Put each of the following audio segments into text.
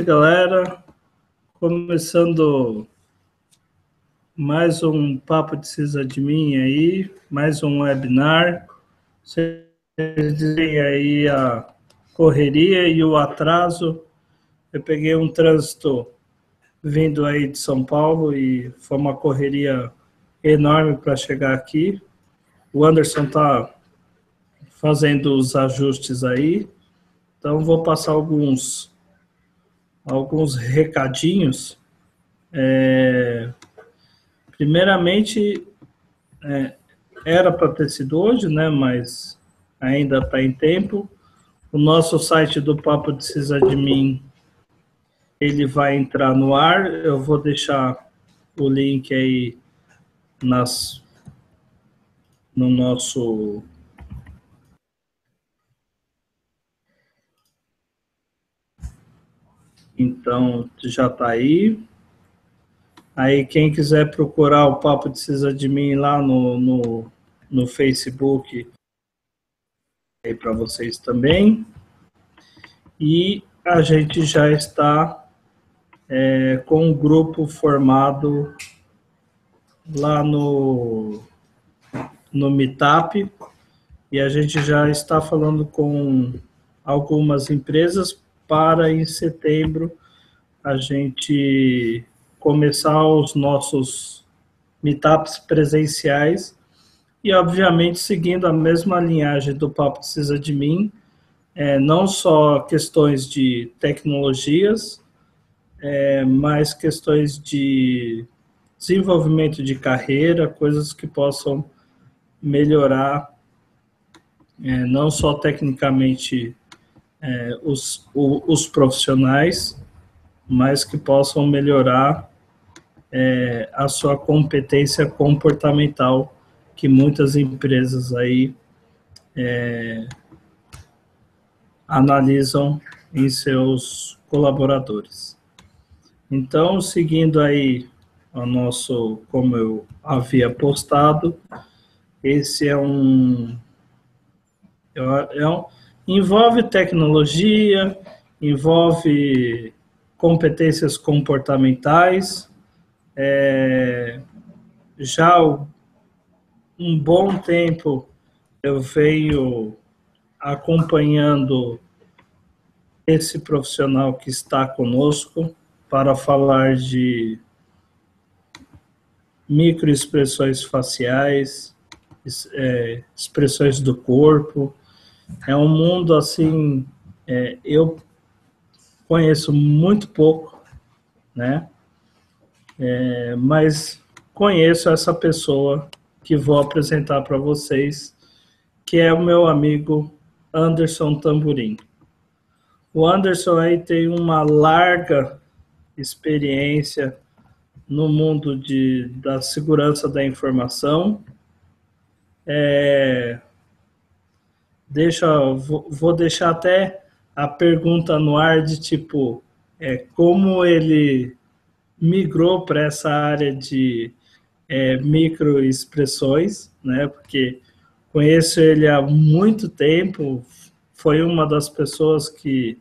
galera, começando mais um Papo de Cisa de Mim aí, mais um webinar. Vocês dizem aí a correria e o atraso. Eu peguei um trânsito vindo aí de São Paulo e foi uma correria enorme para chegar aqui. O Anderson tá fazendo os ajustes aí, então vou passar alguns alguns recadinhos. É, primeiramente, é, era para ter sido hoje, né, mas ainda está em tempo. O nosso site do Papo de Cisadmin, ele vai entrar no ar. Eu vou deixar o link aí nas, no nosso Então, já está aí. Aí, quem quiser procurar o Papo Precisa de Mim lá no, no, no Facebook, é aí para vocês também. E a gente já está é, com um grupo formado lá no, no Meetup e a gente já está falando com algumas empresas para em setembro a gente começar os nossos meetups presenciais e, obviamente, seguindo a mesma linhagem do Papo Precisa de Mim, é, não só questões de tecnologias, é, mas questões de desenvolvimento de carreira, coisas que possam melhorar é, não só tecnicamente é, os, o, os profissionais, mas que possam melhorar é, a sua competência comportamental, que muitas empresas aí é, analisam em seus colaboradores. Então, seguindo aí o nosso, como eu havia postado, esse é um, é um envolve tecnologia, envolve competências comportamentais. É, já um bom tempo eu venho acompanhando esse profissional que está conosco para falar de microexpressões faciais, é, expressões do corpo, é um mundo assim, é, eu conheço muito pouco, né? É, mas conheço essa pessoa que vou apresentar para vocês, que é o meu amigo Anderson Tamburim. O Anderson aí tem uma larga experiência no mundo de, da segurança da informação, é, deixa, vou deixar até a pergunta no ar de tipo, é, como ele migrou para essa área de é, microexpressões, né? Porque conheço ele há muito tempo, foi uma das pessoas que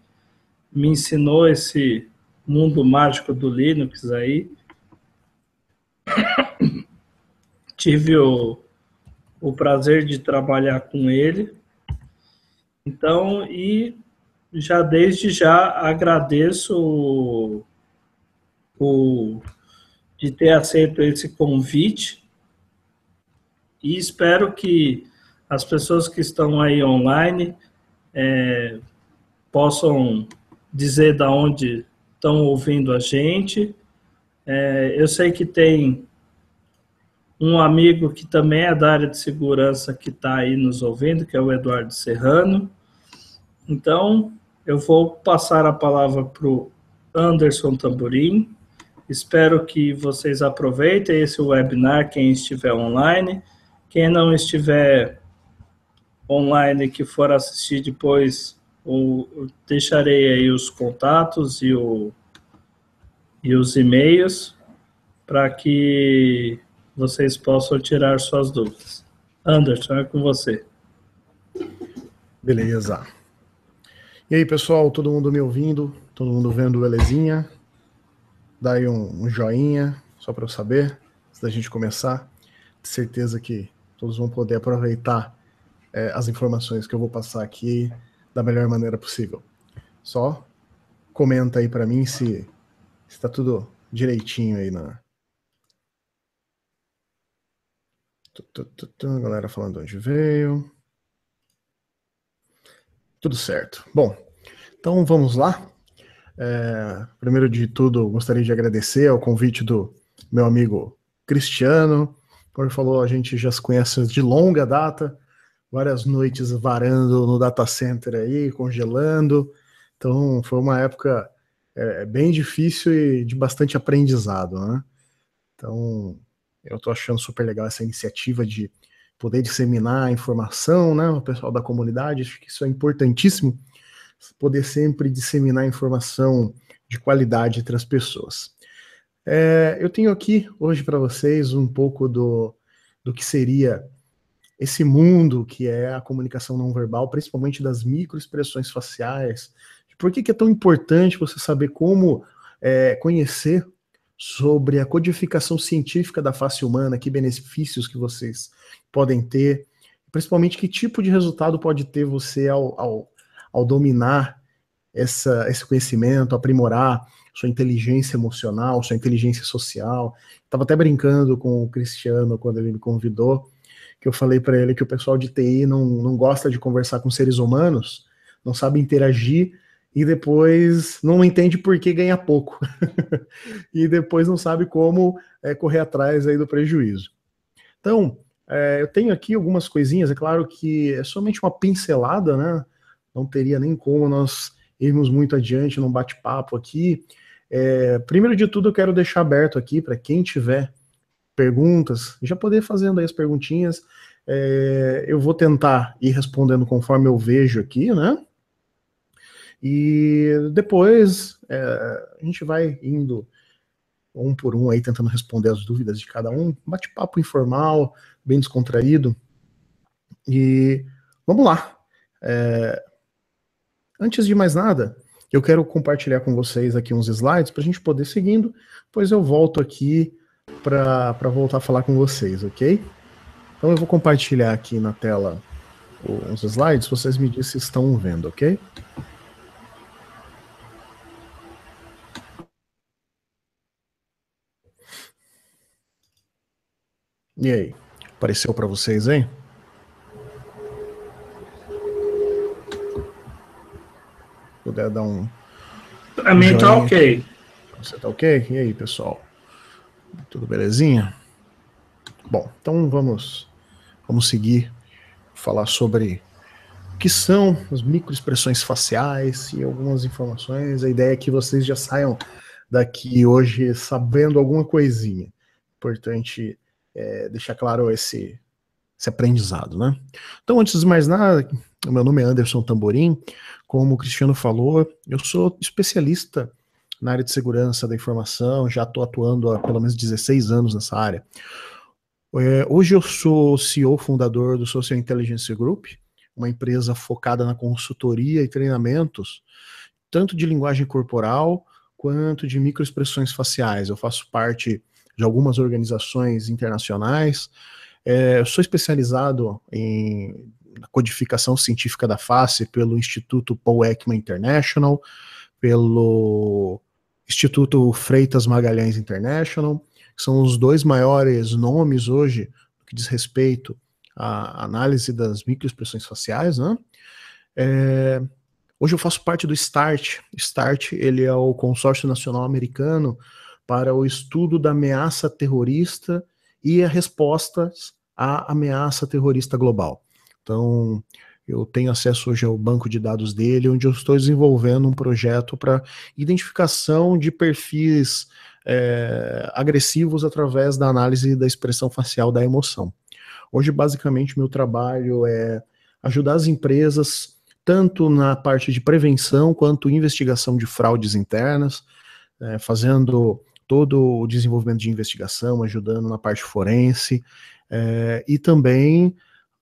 me ensinou esse mundo mágico do Linux aí. Tive o, o prazer de trabalhar com ele então, e já desde já agradeço o, o, de ter aceito esse convite e espero que as pessoas que estão aí online é, possam dizer da onde estão ouvindo a gente. É, eu sei que tem um amigo que também é da área de segurança que está aí nos ouvindo, que é o Eduardo Serrano. Então, eu vou passar a palavra para o Anderson Tamburim. Espero que vocês aproveitem esse webinar, quem estiver online. Quem não estiver online que for assistir depois, eu deixarei aí os contatos e, o, e os e-mails para que vocês possam tirar suas dúvidas. Anderson, é com você. Beleza. E aí, pessoal, todo mundo me ouvindo? Todo mundo vendo belezinha? Dá aí um, um joinha, só para eu saber, antes da gente começar. De certeza que todos vão poder aproveitar é, as informações que eu vou passar aqui da melhor maneira possível. Só comenta aí para mim se está tudo direitinho aí na, galera falando onde veio. Tudo certo. Bom, então vamos lá. É, primeiro de tudo, gostaria de agradecer ao convite do meu amigo Cristiano. Como ele falou, a gente já se conhece de longa data, várias noites varando no data center aí, congelando. Então foi uma época é, bem difícil e de bastante aprendizado, né? Então eu estou achando super legal essa iniciativa de poder disseminar a informação, né? O pessoal da comunidade, acho que isso é importantíssimo, poder sempre disseminar informação de qualidade entre as pessoas. É, eu tenho aqui hoje para vocês um pouco do, do que seria esse mundo que é a comunicação não verbal, principalmente das microexpressões faciais. Por que, que é tão importante você saber como é, conhecer sobre a codificação científica da face humana, que benefícios que vocês podem ter, principalmente que tipo de resultado pode ter você ao, ao, ao dominar essa, esse conhecimento, aprimorar sua inteligência emocional, sua inteligência social. Estava até brincando com o Cristiano quando ele me convidou, que eu falei para ele que o pessoal de TI não, não gosta de conversar com seres humanos, não sabe interagir e depois não entende por que ganha pouco e depois não sabe como é, correr atrás aí do prejuízo. Então, é, eu tenho aqui algumas coisinhas, é claro que é somente uma pincelada, né? Não teria nem como nós irmos muito adiante num bate-papo aqui. É, primeiro de tudo, eu quero deixar aberto aqui para quem tiver perguntas, já poder fazendo aí as perguntinhas. É, eu vou tentar ir respondendo conforme eu vejo aqui, né? E depois é, a gente vai indo um por um aí, tentando responder as dúvidas de cada um. Bate-papo informal, bem descontraído. E vamos lá. É, antes de mais nada, eu quero compartilhar com vocês aqui uns slides para a gente poder seguindo, pois eu volto aqui para voltar a falar com vocês, ok? Então eu vou compartilhar aqui na tela uns slides, vocês me dizem se estão vendo, ok? E aí, apareceu para vocês, hein? Se puder dar um. Pra mim tá ok. Você tá ok? E aí, pessoal? Tudo belezinha? Bom, então vamos, vamos seguir falar sobre o que são as microexpressões faciais e algumas informações. A ideia é que vocês já saiam daqui hoje sabendo alguma coisinha. Importante é, deixar claro esse, esse aprendizado, né? Então, antes de mais nada, meu nome é Anderson Tamborim. Como o Cristiano falou, eu sou especialista na área de segurança da informação, já estou atuando há pelo menos 16 anos nessa área. É, hoje eu sou CEO fundador do Social Intelligence Group, uma empresa focada na consultoria e treinamentos, tanto de linguagem corporal quanto de microexpressões faciais. Eu faço parte de algumas organizações internacionais. É, eu sou especializado em codificação científica da face pelo Instituto Paul Ekman International, pelo Instituto Freitas Magalhães International, que são os dois maiores nomes hoje que diz respeito à análise das microexpressões faciais, né? É, hoje eu faço parte do START. START ele é o consórcio nacional americano para o estudo da ameaça terrorista e as respostas à ameaça terrorista global. Então, eu tenho acesso hoje ao banco de dados dele, onde eu estou desenvolvendo um projeto para identificação de perfis é, agressivos através da análise da expressão facial da emoção. Hoje, basicamente, meu trabalho é ajudar as empresas tanto na parte de prevenção quanto investigação de fraudes internas, é, fazendo todo o desenvolvimento de investigação, ajudando na parte forense é, e também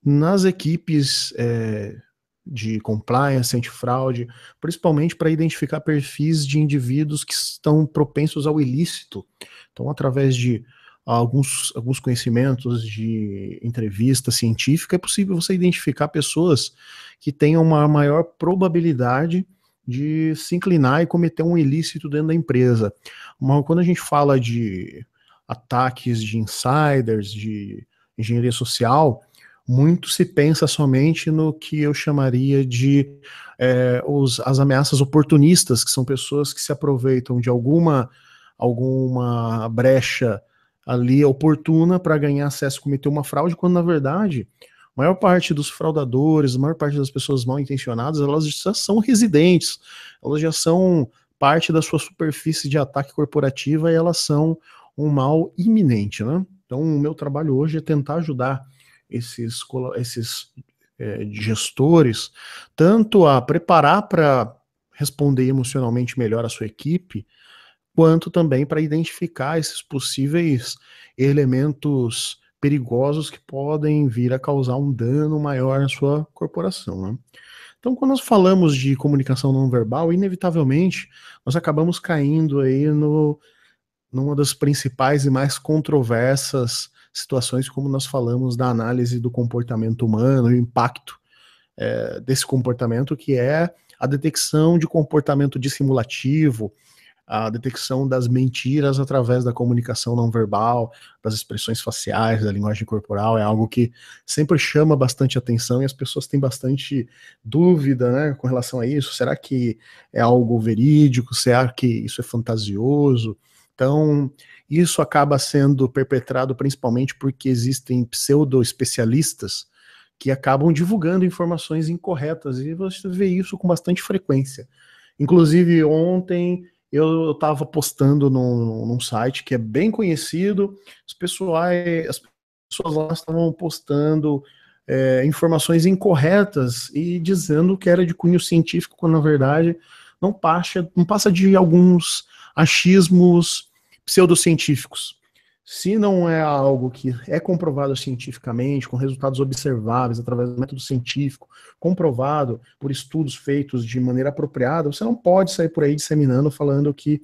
nas equipes é, de compliance, antifraude, principalmente para identificar perfis de indivíduos que estão propensos ao ilícito. Então, através de alguns, alguns conhecimentos de entrevista científica, é possível você identificar pessoas que tenham uma maior probabilidade de se inclinar e cometer um ilícito dentro da empresa. Mas quando a gente fala de ataques de insiders, de engenharia social, muito se pensa somente no que eu chamaria de é, os, as ameaças oportunistas, que são pessoas que se aproveitam de alguma, alguma brecha ali oportuna para ganhar acesso e cometer uma fraude, quando na verdade maior parte dos fraudadores, a maior parte das pessoas mal intencionadas, elas já são residentes, elas já são parte da sua superfície de ataque corporativa e elas são um mal iminente, né? Então, o meu trabalho hoje é tentar ajudar esses, esses é, gestores tanto a preparar para responder emocionalmente melhor a sua equipe, quanto também para identificar esses possíveis elementos perigosos que podem vir a causar um dano maior na sua corporação. Né? Então, quando nós falamos de comunicação não verbal, inevitavelmente nós acabamos caindo aí no, numa das principais e mais controversas situações, como nós falamos da análise do comportamento humano e o impacto é, desse comportamento, que é a detecção de comportamento dissimulativo, a detecção das mentiras através da comunicação não verbal, das expressões faciais, da linguagem corporal, é algo que sempre chama bastante atenção e as pessoas têm bastante dúvida né, com relação a isso. Será que é algo verídico? Será que isso é fantasioso? Então, isso acaba sendo perpetrado principalmente porque existem pseudo-especialistas que acabam divulgando informações incorretas e você vê isso com bastante frequência. Inclusive, ontem eu estava postando num, num, site que é bem conhecido, as pessoas, as pessoas lá estavam postando é, informações incorretas e dizendo que era de cunho científico, quando na verdade não passa, não passa de alguns achismos pseudocientíficos se não é algo que é comprovado cientificamente, com resultados observáveis através do método científico, comprovado por estudos feitos de maneira apropriada, você não pode sair por aí disseminando falando que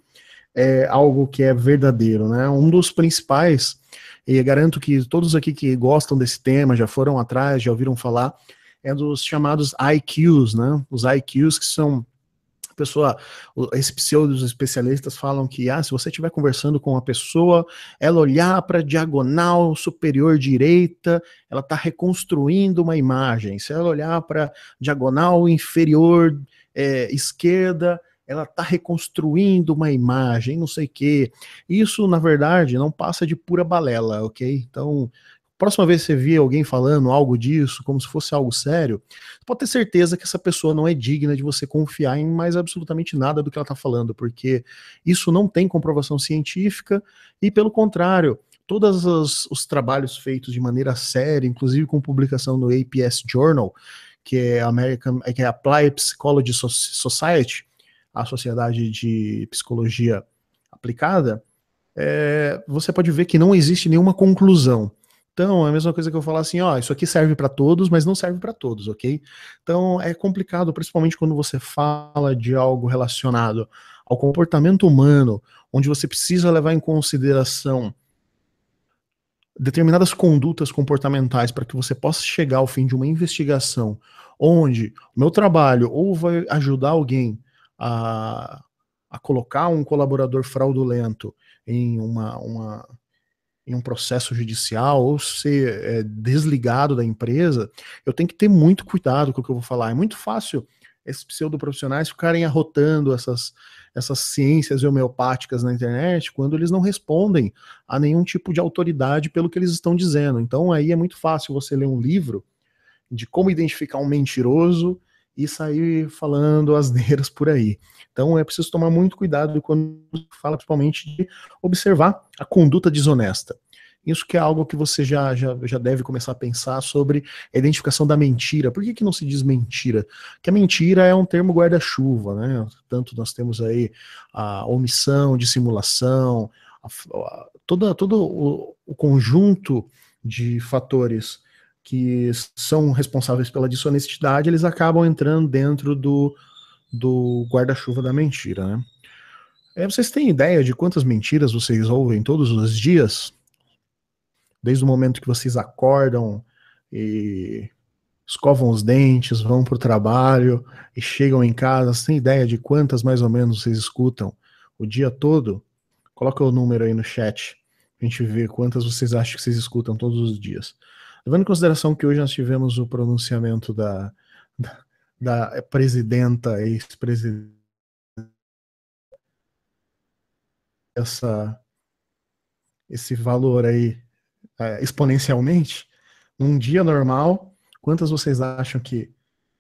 é algo que é verdadeiro, né? Um dos principais, e garanto que todos aqui que gostam desse tema já foram atrás, já ouviram falar, é dos chamados IQs, né? Os IQs que são pessoa, os pseudos especialistas falam que ah, se você estiver conversando com uma pessoa, ela olhar para diagonal superior direita, ela está reconstruindo uma imagem. Se ela olhar para diagonal inferior é, esquerda, ela está reconstruindo uma imagem, não sei o quê. Isso, na verdade, não passa de pura balela, ok? Então, Próxima vez que você vê alguém falando algo disso, como se fosse algo sério, pode ter certeza que essa pessoa não é digna de você confiar em mais absolutamente nada do que ela está falando, porque isso não tem comprovação científica e, pelo contrário, todos os, os trabalhos feitos de maneira séria, inclusive com publicação no APS Journal, que é, American, que é Applied Psychology Society, a Sociedade de Psicologia Aplicada, é, você pode ver que não existe nenhuma conclusão. Então, é a mesma coisa que eu falar assim, ó, isso aqui serve para todos, mas não serve para todos, ok? Então, é complicado, principalmente quando você fala de algo relacionado ao comportamento humano, onde você precisa levar em consideração determinadas condutas comportamentais para que você possa chegar ao fim de uma investigação, onde o meu trabalho ou vai ajudar alguém a, a colocar um colaborador fraudulento em uma, uma em um processo judicial ou ser é, desligado da empresa, eu tenho que ter muito cuidado com o que eu vou falar. É muito fácil esses pseudoprofissionais ficarem arrotando essas, essas ciências homeopáticas na internet quando eles não respondem a nenhum tipo de autoridade pelo que eles estão dizendo. Então aí é muito fácil você ler um livro de como identificar um mentiroso e sair falando asneiras por aí. Então é preciso tomar muito cuidado quando fala, principalmente, de observar a conduta desonesta. Isso que é algo que você já, já, já deve começar a pensar sobre a identificação da mentira. Por que, que não se diz mentira? Que a mentira é um termo guarda-chuva, né? Tanto nós temos aí a omissão, dissimulação, a, a, toda, todo o, o conjunto de fatores que são responsáveis pela desonestidade, eles acabam entrando dentro do, do guarda-chuva da mentira, né? É, vocês têm ideia de quantas mentiras vocês ouvem todos os dias? Desde o momento que vocês acordam e escovam os dentes, vão para o trabalho e chegam em casa, vocês têm ideia de quantas mais ou menos vocês escutam o dia todo? Coloca o número aí no chat, a gente vê quantas vocês acham que vocês escutam todos os dias. Levando em consideração que hoje nós tivemos o pronunciamento da, da, da presidenta, ex-presidenta, essa, esse valor aí é, exponencialmente, num dia normal, quantas vocês acham que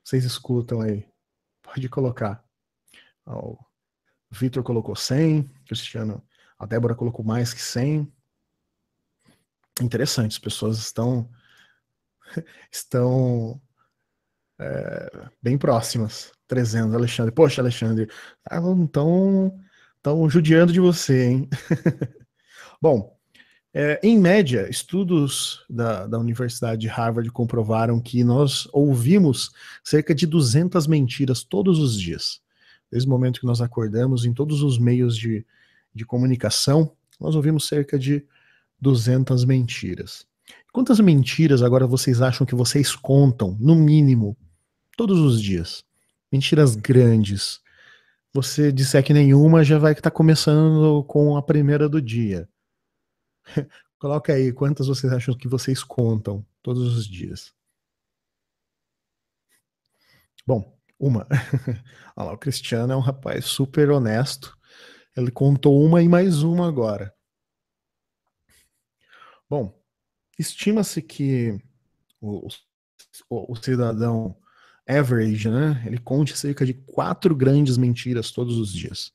vocês escutam aí? Pode colocar. o Vitor colocou 100, Cristiano, a Débora colocou mais que 100. Interessante, as pessoas estão estão é, bem próximas. 300, Alexandre. Poxa, Alexandre, estão tão judiando de você, hein? Bom, é, em média, estudos da, da Universidade de Harvard comprovaram que nós ouvimos cerca de 200 mentiras todos os dias. Desde o momento que nós acordamos, em todos os meios de, de comunicação, nós ouvimos cerca de 200 mentiras. Quantas mentiras agora vocês acham que vocês contam, no mínimo, todos os dias? Mentiras grandes. Você disser que nenhuma já vai estar tá começando com a primeira do dia. Coloca aí quantas vocês acham que vocês contam todos os dias. Bom, uma. Olha lá, o Cristiano é um rapaz super honesto. Ele contou uma e mais uma agora. Bom, estima-se que o, o, o, cidadão average, né, ele conte cerca de quatro grandes mentiras todos os dias.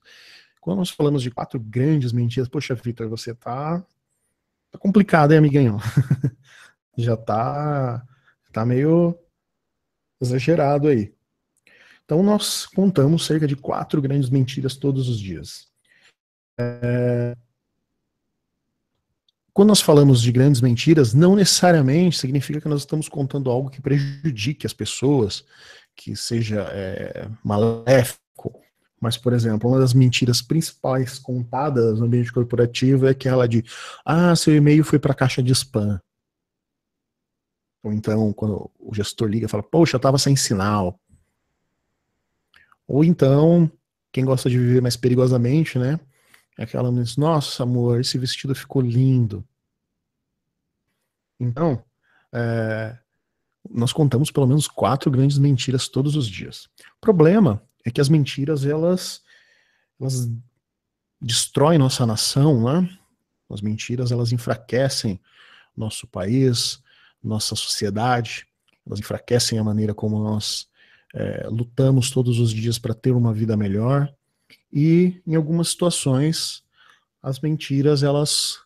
Quando nós falamos de quatro grandes mentiras, poxa, Vitor, você tá, tá complicado, hein, amiguinho? Já tá, tá meio exagerado aí. Então nós contamos cerca de quatro grandes mentiras todos os dias. É, quando nós falamos de grandes mentiras, não necessariamente significa que nós estamos contando algo que prejudique as pessoas, que seja é, maléfico. Mas, por exemplo, uma das mentiras principais contadas no ambiente corporativo é aquela de: ah, seu e-mail foi para a caixa de spam. Ou então, quando o gestor liga, e fala: poxa, eu estava sem sinal. Ou então, quem gosta de viver mais perigosamente, né? Aquela é mulher diz, nossa amor, esse vestido ficou lindo. Então, é, nós contamos pelo menos quatro grandes mentiras todos os dias. O problema é que as mentiras, elas, elas destroem nossa nação, né? As mentiras, elas enfraquecem nosso país, nossa sociedade, elas enfraquecem a maneira como nós é, lutamos todos os dias para ter uma vida melhor, e em algumas situações as mentiras elas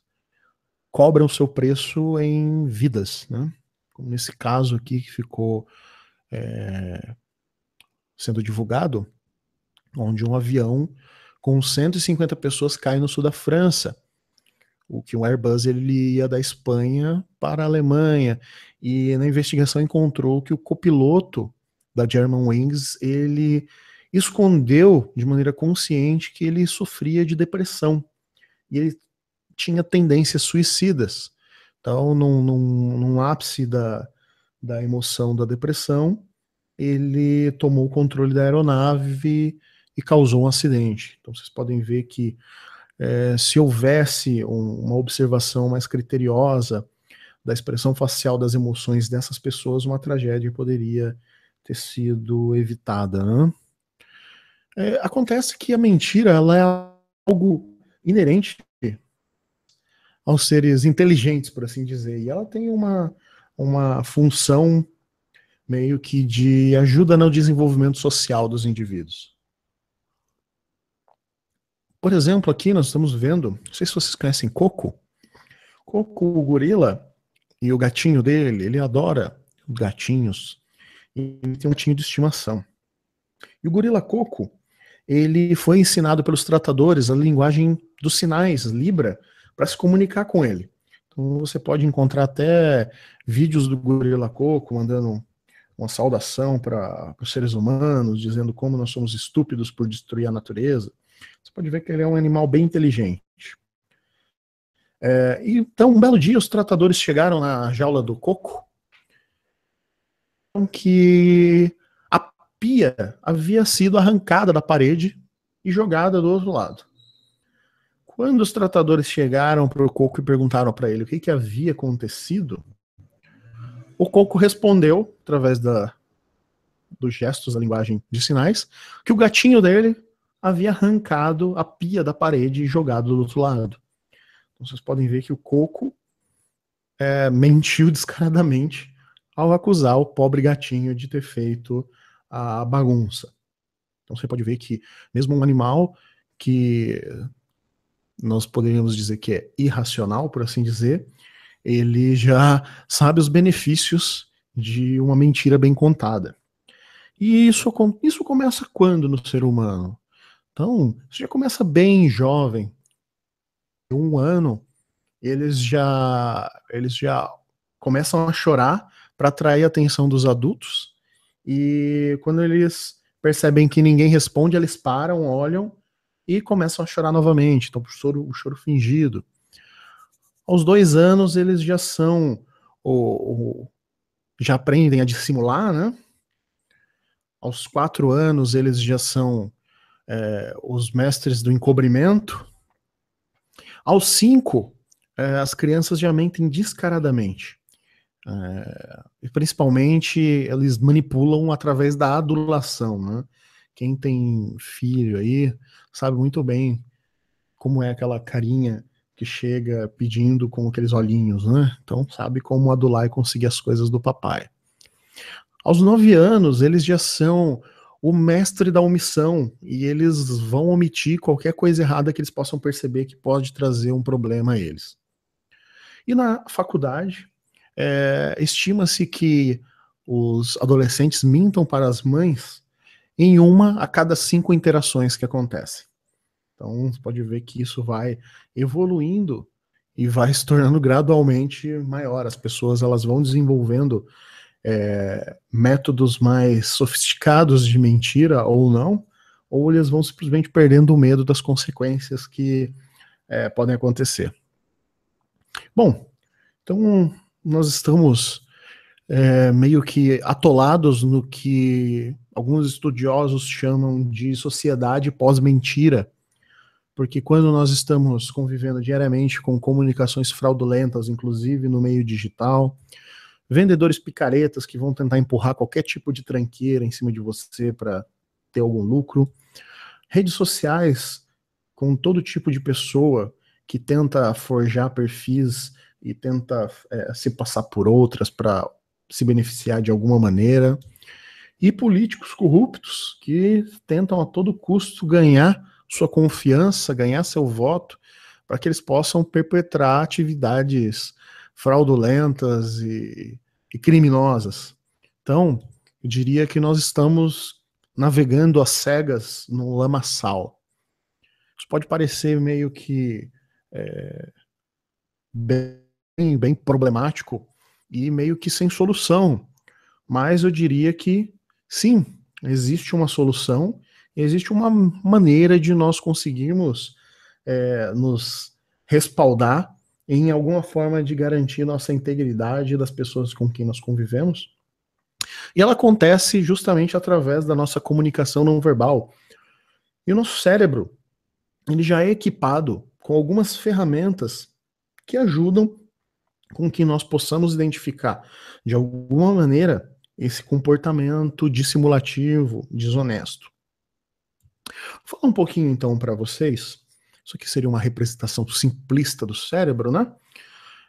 cobram seu preço em vidas, né? Como nesse caso aqui que ficou é, sendo divulgado, onde um avião com 150 pessoas cai no sul da França o que um Airbus ele ia da Espanha para a Alemanha e na investigação encontrou que o copiloto da Germanwings ele escondeu de maneira consciente que ele sofria de depressão e ele tinha tendências suicidas. Então, num, num, num ápice da, da emoção da depressão, ele tomou o controle da aeronave e causou um acidente. Então, vocês podem ver que é, se houvesse um, uma observação mais criteriosa da expressão facial das emoções dessas pessoas, uma tragédia poderia ter sido evitada. Né? É, acontece que a mentira ela é algo inerente aos seres inteligentes, por assim dizer, e ela tem uma, uma função meio que de ajuda no desenvolvimento social dos indivíduos. Por exemplo, aqui nós estamos vendo, não sei se vocês conhecem Coco. Coco, o gorila e o gatinho dele, ele adora gatinhos e tem um gatinho de estimação. E o gorila Coco, ele foi ensinado pelos tratadores a linguagem dos sinais, Libra, para se comunicar com ele. Então você pode encontrar até vídeos do Gorila Coco mandando uma saudação para os seres humanos, dizendo como nós somos estúpidos por destruir a natureza. Você pode ver que ele é um animal bem inteligente. É, então, um belo dia, os tratadores chegaram na jaula do coco, que pia havia sido arrancada da parede e jogada do outro lado. Quando os tratadores chegaram para o Coco e perguntaram para ele o que, que havia acontecido, o Coco respondeu, através da, dos gestos da linguagem de sinais, que o gatinho dele havia arrancado a pia da parede e jogado do outro lado. Então, vocês podem ver que o Coco é, mentiu descaradamente ao acusar o pobre gatinho de ter feito a bagunça. Então você pode ver que, mesmo um animal que nós poderíamos dizer que é irracional, por assim dizer, ele já sabe os benefícios de uma mentira bem contada. E isso, isso começa quando no ser humano? Então, isso já começa bem jovem. Um ano, eles já, eles já começam a chorar para atrair a atenção dos adultos e quando eles percebem que ninguém responde, eles param, olham e começam a chorar novamente. Então, o choro, o choro fingido. Aos dois anos, eles já são. O, o, já aprendem a dissimular, né? Aos quatro anos, eles já são é, os mestres do encobrimento. Aos cinco, é, as crianças já mentem descaradamente. É, e principalmente eles manipulam através da adulação, né? Quem tem filho aí sabe muito bem como é aquela carinha que chega pedindo com aqueles olhinhos, né? Então sabe como adular e conseguir as coisas do papai. Aos nove anos eles já são o mestre da omissão e eles vão omitir qualquer coisa errada que eles possam perceber que pode trazer um problema a eles. E na faculdade é, Estima-se que os adolescentes mintam para as mães em uma a cada cinco interações que acontecem. Então, você pode ver que isso vai evoluindo e vai se tornando gradualmente maior. As pessoas elas vão desenvolvendo é, métodos mais sofisticados de mentira ou não, ou eles vão simplesmente perdendo o medo das consequências que é, podem acontecer. Bom, então nós estamos é, meio que atolados no que alguns estudiosos chamam de sociedade pós-mentira, porque quando nós estamos convivendo diariamente com comunicações fraudulentas, inclusive no meio digital, vendedores picaretas que vão tentar empurrar qualquer tipo de tranqueira em cima de você para ter algum lucro, redes sociais com todo tipo de pessoa que tenta forjar perfis e tenta é, se passar por outras para se beneficiar de alguma maneira, e políticos corruptos que tentam a todo custo ganhar sua confiança, ganhar seu voto, para que eles possam perpetrar atividades fraudulentas e, e criminosas. Então, eu diria que nós estamos navegando às cegas no lamaçal. Isso pode parecer meio que é, bem bem, bem problemático e meio que sem solução. Mas eu diria que sim, existe uma solução, existe uma maneira de nós conseguirmos é, nos respaldar em alguma forma de garantir nossa integridade das pessoas com quem nós convivemos. E ela acontece justamente através da nossa comunicação não verbal. E o nosso cérebro, ele já é equipado com algumas ferramentas que ajudam com que nós possamos identificar, de alguma maneira, esse comportamento dissimulativo, desonesto. Vou falar um pouquinho então para vocês. Isso aqui seria uma representação simplista do cérebro, né?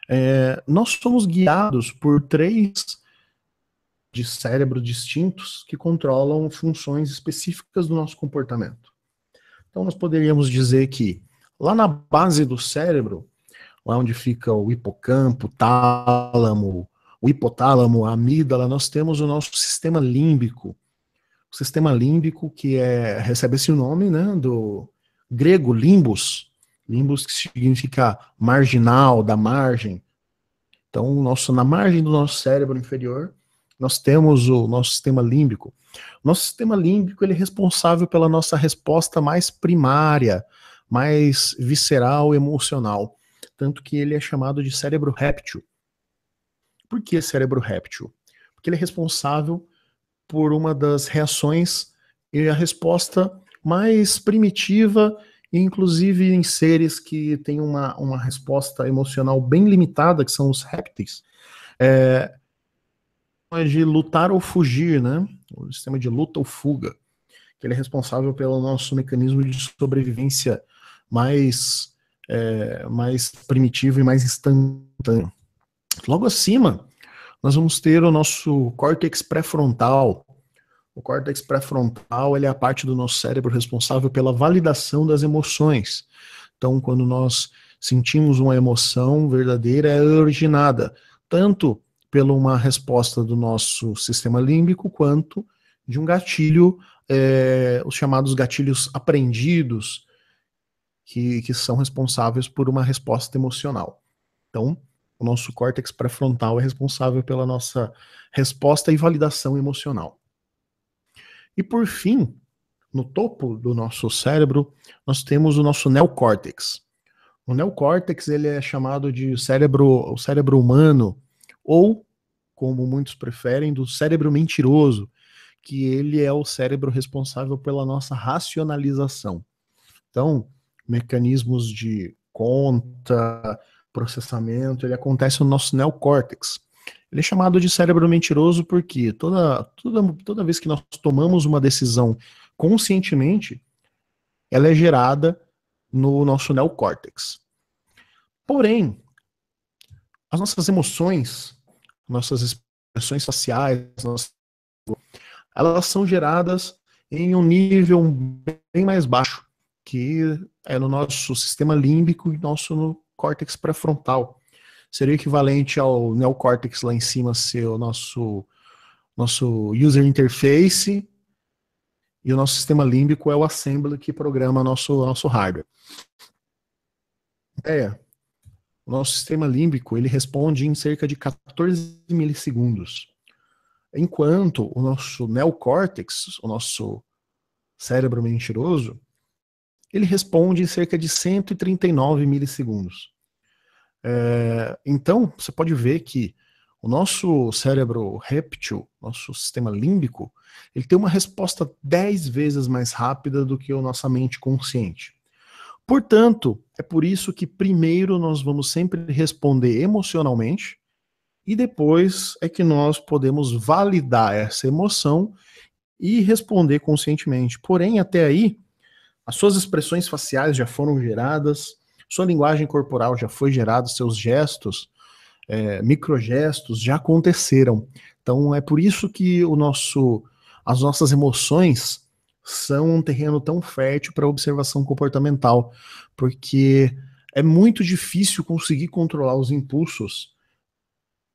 É, nós somos guiados por três de cérebro distintos que controlam funções específicas do nosso comportamento. Então, nós poderíamos dizer que lá na base do cérebro lá onde fica o hipocampo, tálamo, o hipotálamo, a amígdala, nós temos o nosso sistema límbico. O sistema límbico que é, recebe esse nome né, do grego limbus, limbus que significa marginal, da margem. Então, nosso, na margem do nosso cérebro inferior, nós temos o nosso sistema límbico. Nosso sistema límbico ele é responsável pela nossa resposta mais primária, mais visceral, emocional tanto que ele é chamado de cérebro réptil. Por que cérebro réptil? Porque ele é responsável por uma das reações e a resposta mais primitiva, inclusive em seres que têm uma, uma resposta emocional bem limitada, que são os répteis. É, de lutar ou fugir, né? O sistema de luta ou fuga, que ele é responsável pelo nosso mecanismo de sobrevivência mais é, mais primitivo e mais instantâneo. Logo acima, nós vamos ter o nosso córtex pré-frontal. O córtex pré-frontal é a parte do nosso cérebro responsável pela validação das emoções. Então, quando nós sentimos uma emoção verdadeira, é originada tanto pela uma resposta do nosso sistema límbico, quanto de um gatilho, é, os chamados gatilhos aprendidos, que, que são responsáveis por uma resposta emocional. Então, o nosso córtex pré-frontal é responsável pela nossa resposta e validação emocional. E por fim, no topo do nosso cérebro, nós temos o nosso neocórtex. O neocórtex ele é chamado de cérebro, o cérebro humano ou como muitos preferem, do cérebro mentiroso, que ele é o cérebro responsável pela nossa racionalização. Então, mecanismos de conta, processamento, ele acontece no nosso neocórtex. Ele é chamado de cérebro mentiroso porque toda, toda, toda vez que nós tomamos uma decisão conscientemente, ela é gerada no nosso neocórtex. Porém, as nossas emoções, nossas expressões faciais, nossas... elas são geradas em um nível bem mais baixo, que é no nosso sistema límbico e nosso córtex pré-frontal. Seria equivalente ao neocórtex lá em cima ser o nosso, nosso user interface e o nosso sistema límbico é o assembly que programa nosso, nosso hardware. É, o nosso sistema límbico ele responde em cerca de 14 milissegundos. Enquanto o nosso neocórtex, o nosso cérebro mentiroso, ele responde em cerca de 139 milissegundos. É, então, você pode ver que o nosso cérebro réptil, nosso sistema límbico, ele tem uma resposta 10 vezes mais rápida do que a nossa mente consciente. Portanto, é por isso que primeiro nós vamos sempre responder emocionalmente e depois é que nós podemos validar essa emoção e responder conscientemente. Porém, até aí, as suas expressões faciais já foram geradas, sua linguagem corporal já foi gerada, seus gestos, é, microgestos já aconteceram. Então é por isso que o nosso, as nossas emoções são um terreno tão fértil para observação comportamental, porque é muito difícil conseguir controlar os impulsos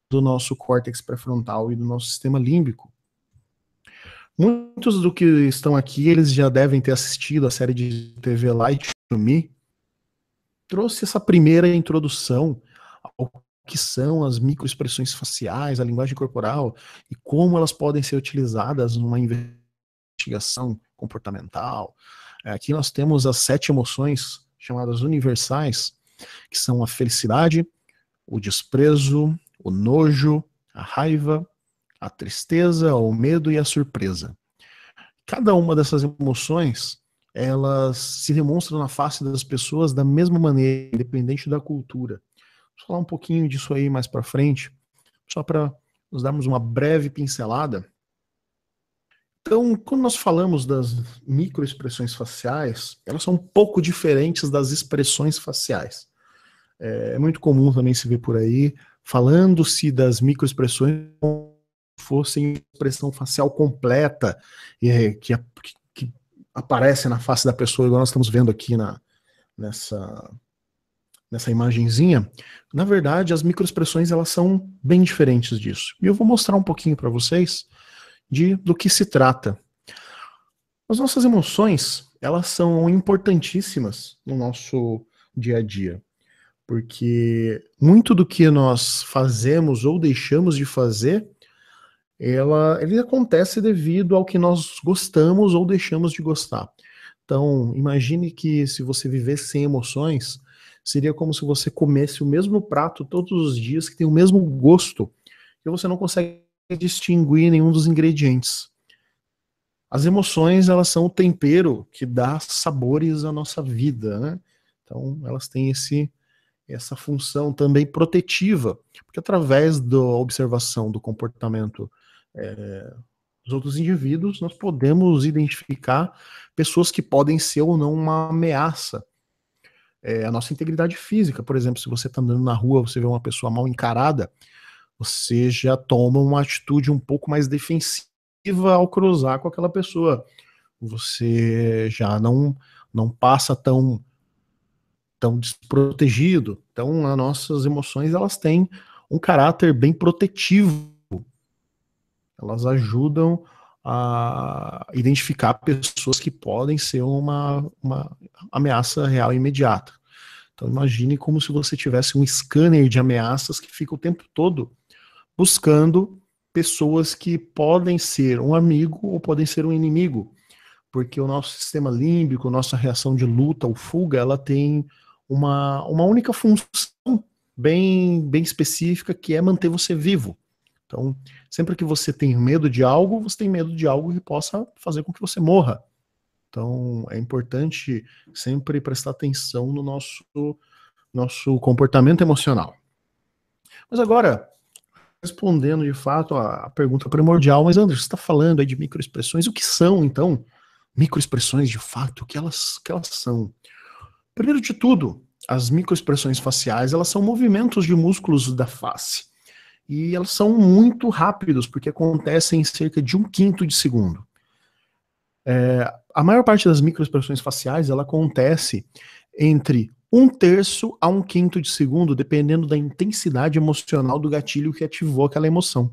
do nosso córtex pré-frontal e do nosso sistema límbico. Muitos do que estão aqui, eles já devem ter assistido a série de TV Light to Me. Trouxe essa primeira introdução ao que são as microexpressões faciais, a linguagem corporal e como elas podem ser utilizadas numa investigação comportamental. É, aqui nós temos as sete emoções chamadas universais, que são a felicidade, o desprezo, o nojo, a raiva, a tristeza, o medo e a surpresa. Cada uma dessas emoções, elas se demonstram na face das pessoas da mesma maneira, independente da cultura. Vou falar um pouquinho disso aí mais para frente, só para nos darmos uma breve pincelada. Então, quando nós falamos das microexpressões faciais, elas são um pouco diferentes das expressões faciais. É, é muito comum também se ver por aí falando-se das microexpressões fossem expressão facial completa e eh, que, que, aparece na face da pessoa, igual nós estamos vendo aqui na, nessa nessa imagenzinha, na verdade as microexpressões elas são bem diferentes disso. E eu vou mostrar um pouquinho para vocês de do que se trata. As nossas emoções, elas são importantíssimas no nosso dia a dia porque muito do que nós fazemos ou deixamos de fazer ela, ele acontece devido ao que nós gostamos ou deixamos de gostar. Então, imagine que se você vivesse sem emoções, seria como se você comesse o mesmo prato todos os dias, que tem o mesmo gosto, e você não consegue distinguir nenhum dos ingredientes. As emoções, elas são o tempero que dá sabores à nossa vida, né? Então, elas têm esse, essa função também protetiva, porque através da observação do comportamento é, os outros indivíduos, nós podemos identificar pessoas que podem ser ou não uma ameaça é, à nossa integridade física. Por exemplo, se você está andando na rua, você vê uma pessoa mal encarada, você já toma uma atitude um pouco mais defensiva ao cruzar com aquela pessoa. Você já não, não passa tão tão desprotegido. Então, as nossas emoções elas têm um caráter bem protetivo elas ajudam a identificar pessoas que podem ser uma, uma ameaça real imediata. Então imagine como se você tivesse um scanner de ameaças que fica o tempo todo buscando pessoas que podem ser um amigo ou podem ser um inimigo, porque o nosso sistema límbico, nossa reação de luta ou fuga, ela tem uma, uma única função bem, bem específica que é manter você vivo. Então, sempre que você tem medo de algo, você tem medo de algo que possa fazer com que você morra. Então, é importante sempre prestar atenção no nosso, nosso comportamento emocional. Mas agora, respondendo de fato a, pergunta primordial, mas Anderson, você está falando aí de microexpressões, o que são então microexpressões de fato? O que elas, que elas são? Primeiro de tudo, as microexpressões faciais, elas são movimentos de músculos da face e elas são muito rápidos, porque acontecem em cerca de um quinto de segundo. É, a maior parte das microexpressões faciais ela acontece entre um terço a um quinto de segundo, dependendo da intensidade emocional do gatilho que ativou aquela emoção.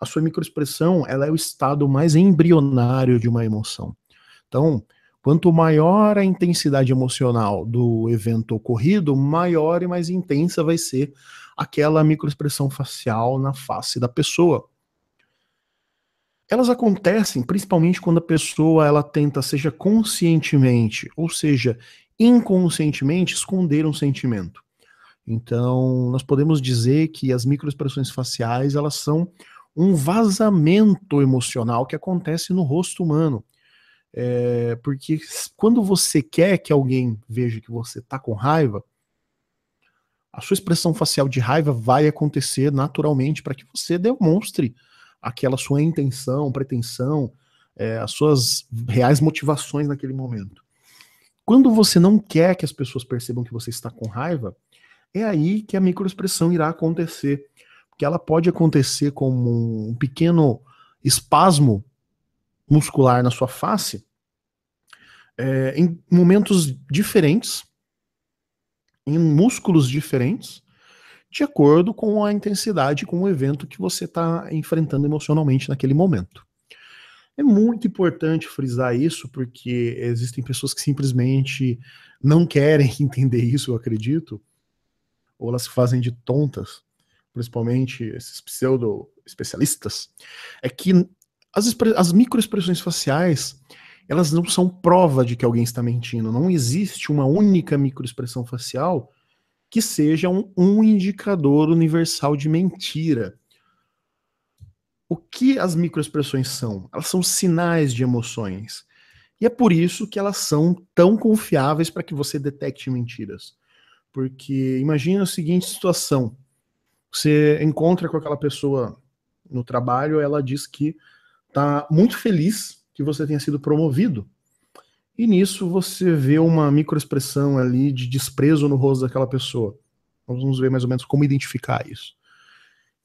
A sua microexpressão ela é o estado mais embrionário de uma emoção. Então, quanto maior a intensidade emocional do evento ocorrido, maior e mais intensa vai ser aquela microexpressão facial na face da pessoa. Elas acontecem principalmente quando a pessoa ela tenta, seja conscientemente, ou seja, inconscientemente, esconder um sentimento. Então, nós podemos dizer que as microexpressões faciais, elas são um vazamento emocional que acontece no rosto humano. É, porque quando você quer que alguém veja que você está com raiva, a sua expressão facial de raiva vai acontecer naturalmente para que você demonstre aquela sua intenção, pretensão, é, as suas reais motivações naquele momento. Quando você não quer que as pessoas percebam que você está com raiva, é aí que a microexpressão irá acontecer. Porque ela pode acontecer como um pequeno espasmo muscular na sua face é, em momentos diferentes em músculos diferentes, de acordo com a intensidade, com o evento que você está enfrentando emocionalmente naquele momento. É muito importante frisar isso, porque existem pessoas que simplesmente não querem entender isso, eu acredito, ou elas se fazem de tontas, principalmente esses pseudo-especialistas, é que as, as microexpressões faciais elas não são prova de que alguém está mentindo. Não existe uma única microexpressão facial que seja um, um indicador universal de mentira. O que as microexpressões são? Elas são sinais de emoções. E é por isso que elas são tão confiáveis para que você detecte mentiras. Porque imagina a seguinte situação: você encontra com aquela pessoa no trabalho, ela diz que está muito feliz que você tenha sido promovido. E nisso você vê uma microexpressão ali de desprezo no rosto daquela pessoa. vamos ver mais ou menos como identificar isso.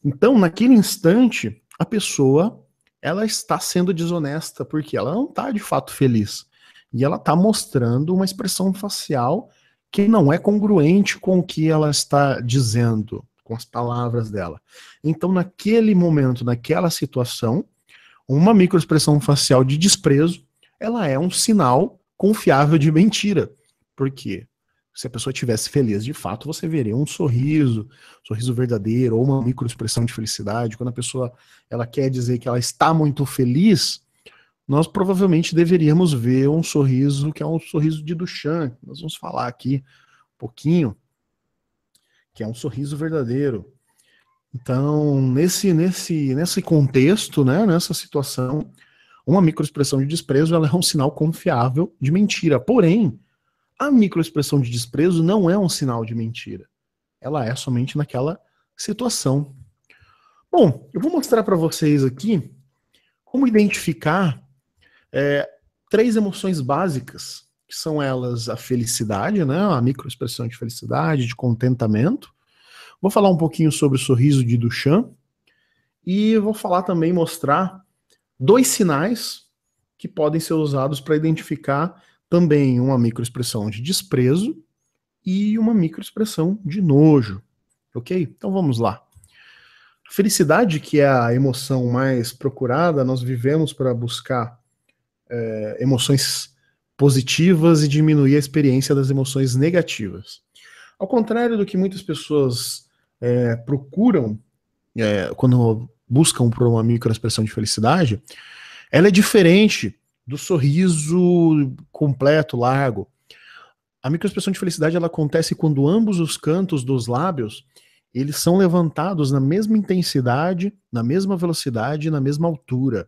Então, naquele instante, a pessoa ela está sendo desonesta porque ela não está de fato feliz. E ela está mostrando uma expressão facial que não é congruente com o que ela está dizendo, com as palavras dela. Então, naquele momento, naquela situação, uma microexpressão facial de desprezo, ela é um sinal confiável de mentira. Por quê? Se a pessoa estivesse feliz de fato, você veria um sorriso, um sorriso verdadeiro, ou uma microexpressão de felicidade. Quando a pessoa ela quer dizer que ela está muito feliz, nós provavelmente deveríamos ver um sorriso que é um sorriso de Duchamp. Nós vamos falar aqui um pouquinho, que é um sorriso verdadeiro. Então, nesse, nesse, nesse contexto, né, nessa situação, uma microexpressão de desprezo ela é um sinal confiável de mentira. Porém, a microexpressão de desprezo não é um sinal de mentira. Ela é somente naquela situação. Bom, eu vou mostrar para vocês aqui como identificar é, três emoções básicas, que são elas a felicidade, né, a microexpressão de felicidade, de contentamento, Vou falar um pouquinho sobre o sorriso de Duchamp e vou falar também, mostrar dois sinais que podem ser usados para identificar também uma microexpressão de desprezo e uma microexpressão de nojo. Ok? Então vamos lá. felicidade, que é a emoção mais procurada, nós vivemos para buscar é, emoções positivas e diminuir a experiência das emoções negativas. Ao contrário do que muitas pessoas é, procuram, é, quando buscam por uma microexpressão de felicidade, ela é diferente do sorriso completo, largo. A microexpressão de felicidade ela acontece quando ambos os cantos dos lábios eles são levantados na mesma intensidade, na mesma velocidade, na mesma altura.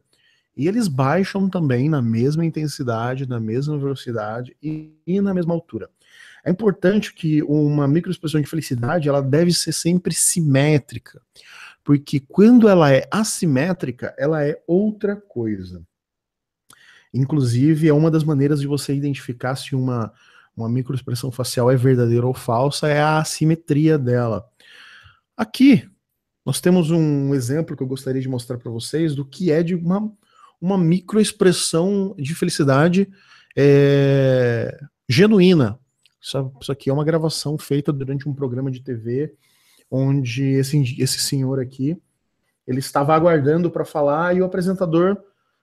E eles baixam também na mesma intensidade, na mesma velocidade e, e na mesma altura. É importante que uma microexpressão de felicidade ela deve ser sempre simétrica, porque quando ela é assimétrica, ela é outra coisa. Inclusive, é uma das maneiras de você identificar se uma, uma microexpressão facial é verdadeira ou falsa, é a assimetria dela. Aqui, nós temos um exemplo que eu gostaria de mostrar para vocês do que é de uma, uma microexpressão de felicidade é, genuína, isso, isso aqui é uma gravação feita durante um programa de TV, onde esse, esse senhor aqui ele estava aguardando para falar e o apresentador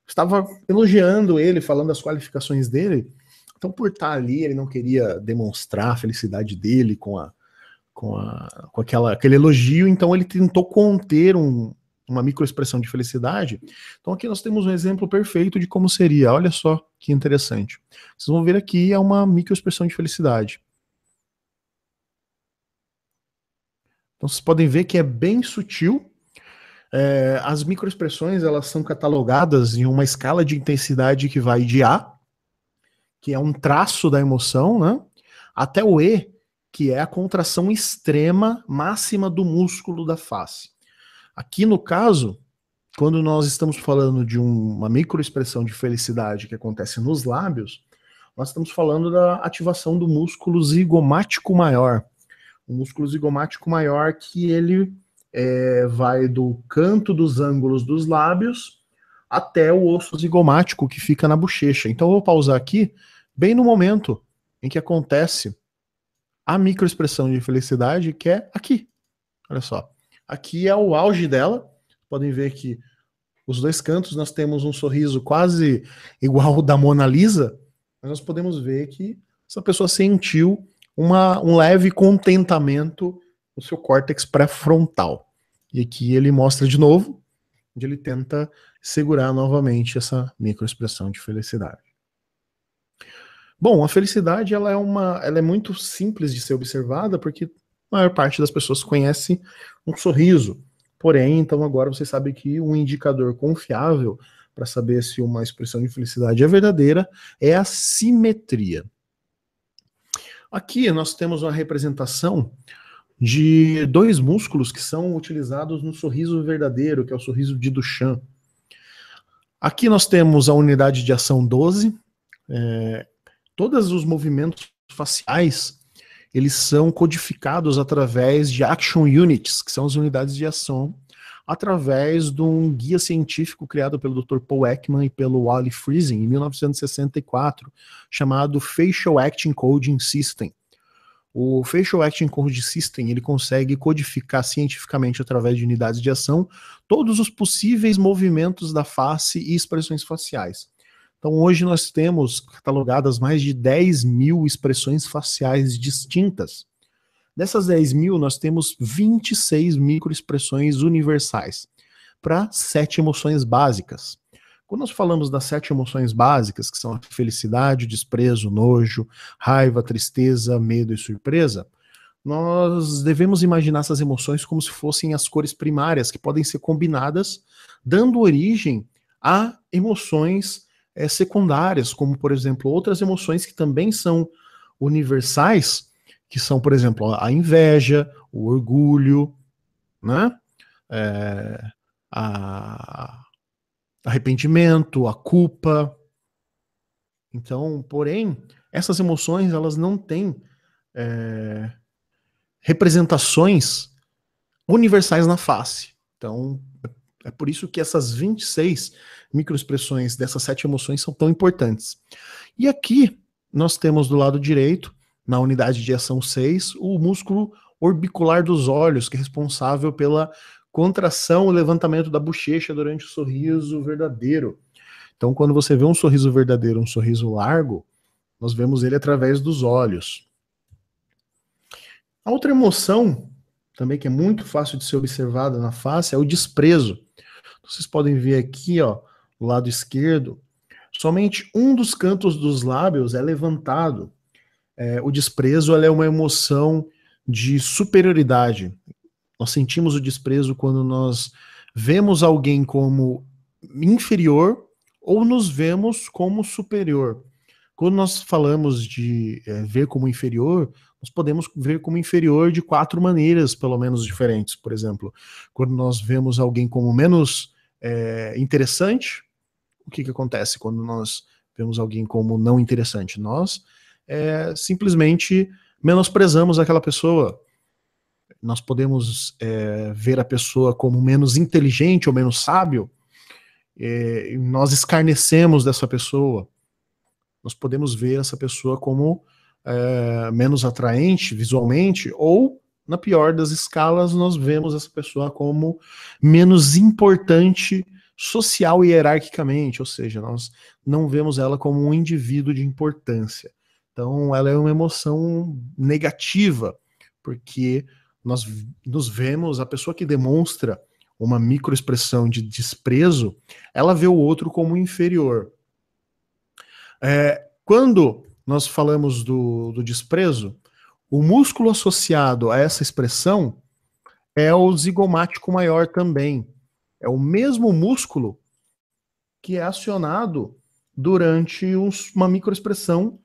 estava elogiando ele, falando as qualificações dele. Então, por estar ali, ele não queria demonstrar a felicidade dele com a com, a, com aquela, aquele elogio, então ele tentou conter um, uma microexpressão de felicidade. Então aqui nós temos um exemplo perfeito de como seria. Olha só que interessante. Vocês vão ver aqui é uma microexpressão de felicidade. Então vocês podem ver que é bem sutil. É, as microexpressões elas são catalogadas em uma escala de intensidade que vai de A, que é um traço da emoção, né? até o E, que é a contração extrema máxima do músculo da face. Aqui no caso, quando nós estamos falando de uma microexpressão de felicidade que acontece nos lábios, nós estamos falando da ativação do músculo zigomático maior. O músculo zigomático maior que ele é, vai do canto dos ângulos dos lábios até o osso zigomático que fica na bochecha. Então eu vou pausar aqui, bem no momento em que acontece a microexpressão de felicidade, que é aqui. Olha só. Aqui é o auge dela. Podem ver que os dois cantos nós temos um sorriso quase igual ao da Mona Lisa, mas nós podemos ver que essa pessoa sentiu uma, um leve contentamento no seu córtex pré-frontal. E aqui ele mostra de novo, onde ele tenta segurar novamente essa microexpressão de felicidade. Bom, a felicidade ela é uma, ela é muito simples de ser observada porque a maior parte das pessoas conhece um sorriso. Porém, então agora você sabe que um indicador confiável para saber se uma expressão de felicidade é verdadeira é a simetria. Aqui nós temos uma representação de dois músculos que são utilizados no sorriso verdadeiro, que é o sorriso de Duchamp. Aqui nós temos a unidade de ação 12. É, todos os movimentos faciais eles são codificados através de action units, que são as unidades de ação, através de um guia científico criado pelo Dr. Paul Ekman e pelo Wally Friesen em 1964, chamado Facial Acting Coding System. O Facial Acting Code System ele consegue codificar cientificamente através de unidades de ação todos os possíveis movimentos da face e expressões faciais. Então, hoje nós temos catalogadas mais de 10 mil expressões faciais distintas. Dessas 10 mil, nós temos 26 microexpressões universais para sete emoções básicas. Quando nós falamos das sete emoções básicas, que são a felicidade, desprezo, nojo, raiva, tristeza, medo e surpresa, nós devemos imaginar essas emoções como se fossem as cores primárias que podem ser combinadas, dando origem a emoções é, secundárias, como, por exemplo, outras emoções que também são universais, que são, por exemplo, a inveja, o orgulho, né? É, a arrependimento, a culpa. Então, porém, essas emoções elas não têm é, representações universais na face. Então, é, é por isso que essas 26 microexpressões dessas sete emoções são tão importantes. E aqui nós temos do lado direito, na unidade de ação 6, o músculo orbicular dos olhos, que é responsável pela contração e levantamento da bochecha durante o sorriso verdadeiro. Então, quando você vê um sorriso verdadeiro, um sorriso largo, nós vemos ele através dos olhos. A outra emoção, também que é muito fácil de ser observada na face, é o desprezo. Vocês podem ver aqui, ó, o lado esquerdo, somente um dos cantos dos lábios é levantado. É, o desprezo é uma emoção de superioridade. Nós sentimos o desprezo quando nós vemos alguém como inferior ou nos vemos como superior. Quando nós falamos de é, ver como inferior, nós podemos ver como inferior de quatro maneiras, pelo menos diferentes. Por exemplo, quando nós vemos alguém como menos é, interessante, o que, que acontece quando nós vemos alguém como não interessante? Nós é, simplesmente menosprezamos aquela pessoa. Nós podemos é, ver a pessoa como menos inteligente ou menos sábio. É, nós escarnecemos dessa pessoa. Nós podemos ver essa pessoa como é, menos atraente visualmente ou na pior das escalas, nós vemos essa pessoa como menos importante social e hierarquicamente, ou seja, nós não vemos ela como um indivíduo de importância. Então, ela é uma emoção negativa, porque nós nos vemos, a pessoa que demonstra uma microexpressão de desprezo, ela vê o outro como inferior. É, quando nós falamos do, do desprezo, o músculo associado a essa expressão é o zigomático maior também, é o mesmo músculo que é acionado durante uma microexpressão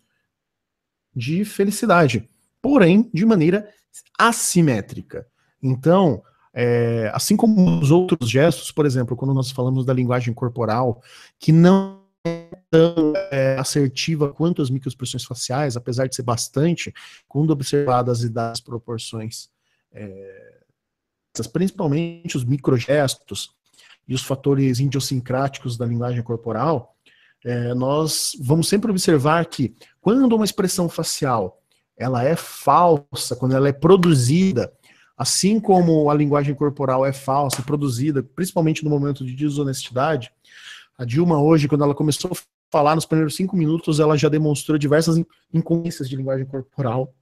de felicidade, porém de maneira assimétrica. Então, é, assim como os outros gestos, por exemplo, quando nós falamos da linguagem corporal, que não é tão é, assertiva quanto as microexpressões faciais, apesar de ser bastante, quando observadas e das proporções, é, principalmente os microgestos, e os fatores idiosincráticos da linguagem corporal, é, nós vamos sempre observar que quando uma expressão facial ela é falsa, quando ela é produzida, assim como a linguagem corporal é falsa, produzida, principalmente no momento de desonestidade, a Dilma hoje, quando ela começou a falar nos primeiros cinco minutos, ela já demonstrou diversas incoerências de linguagem corporal.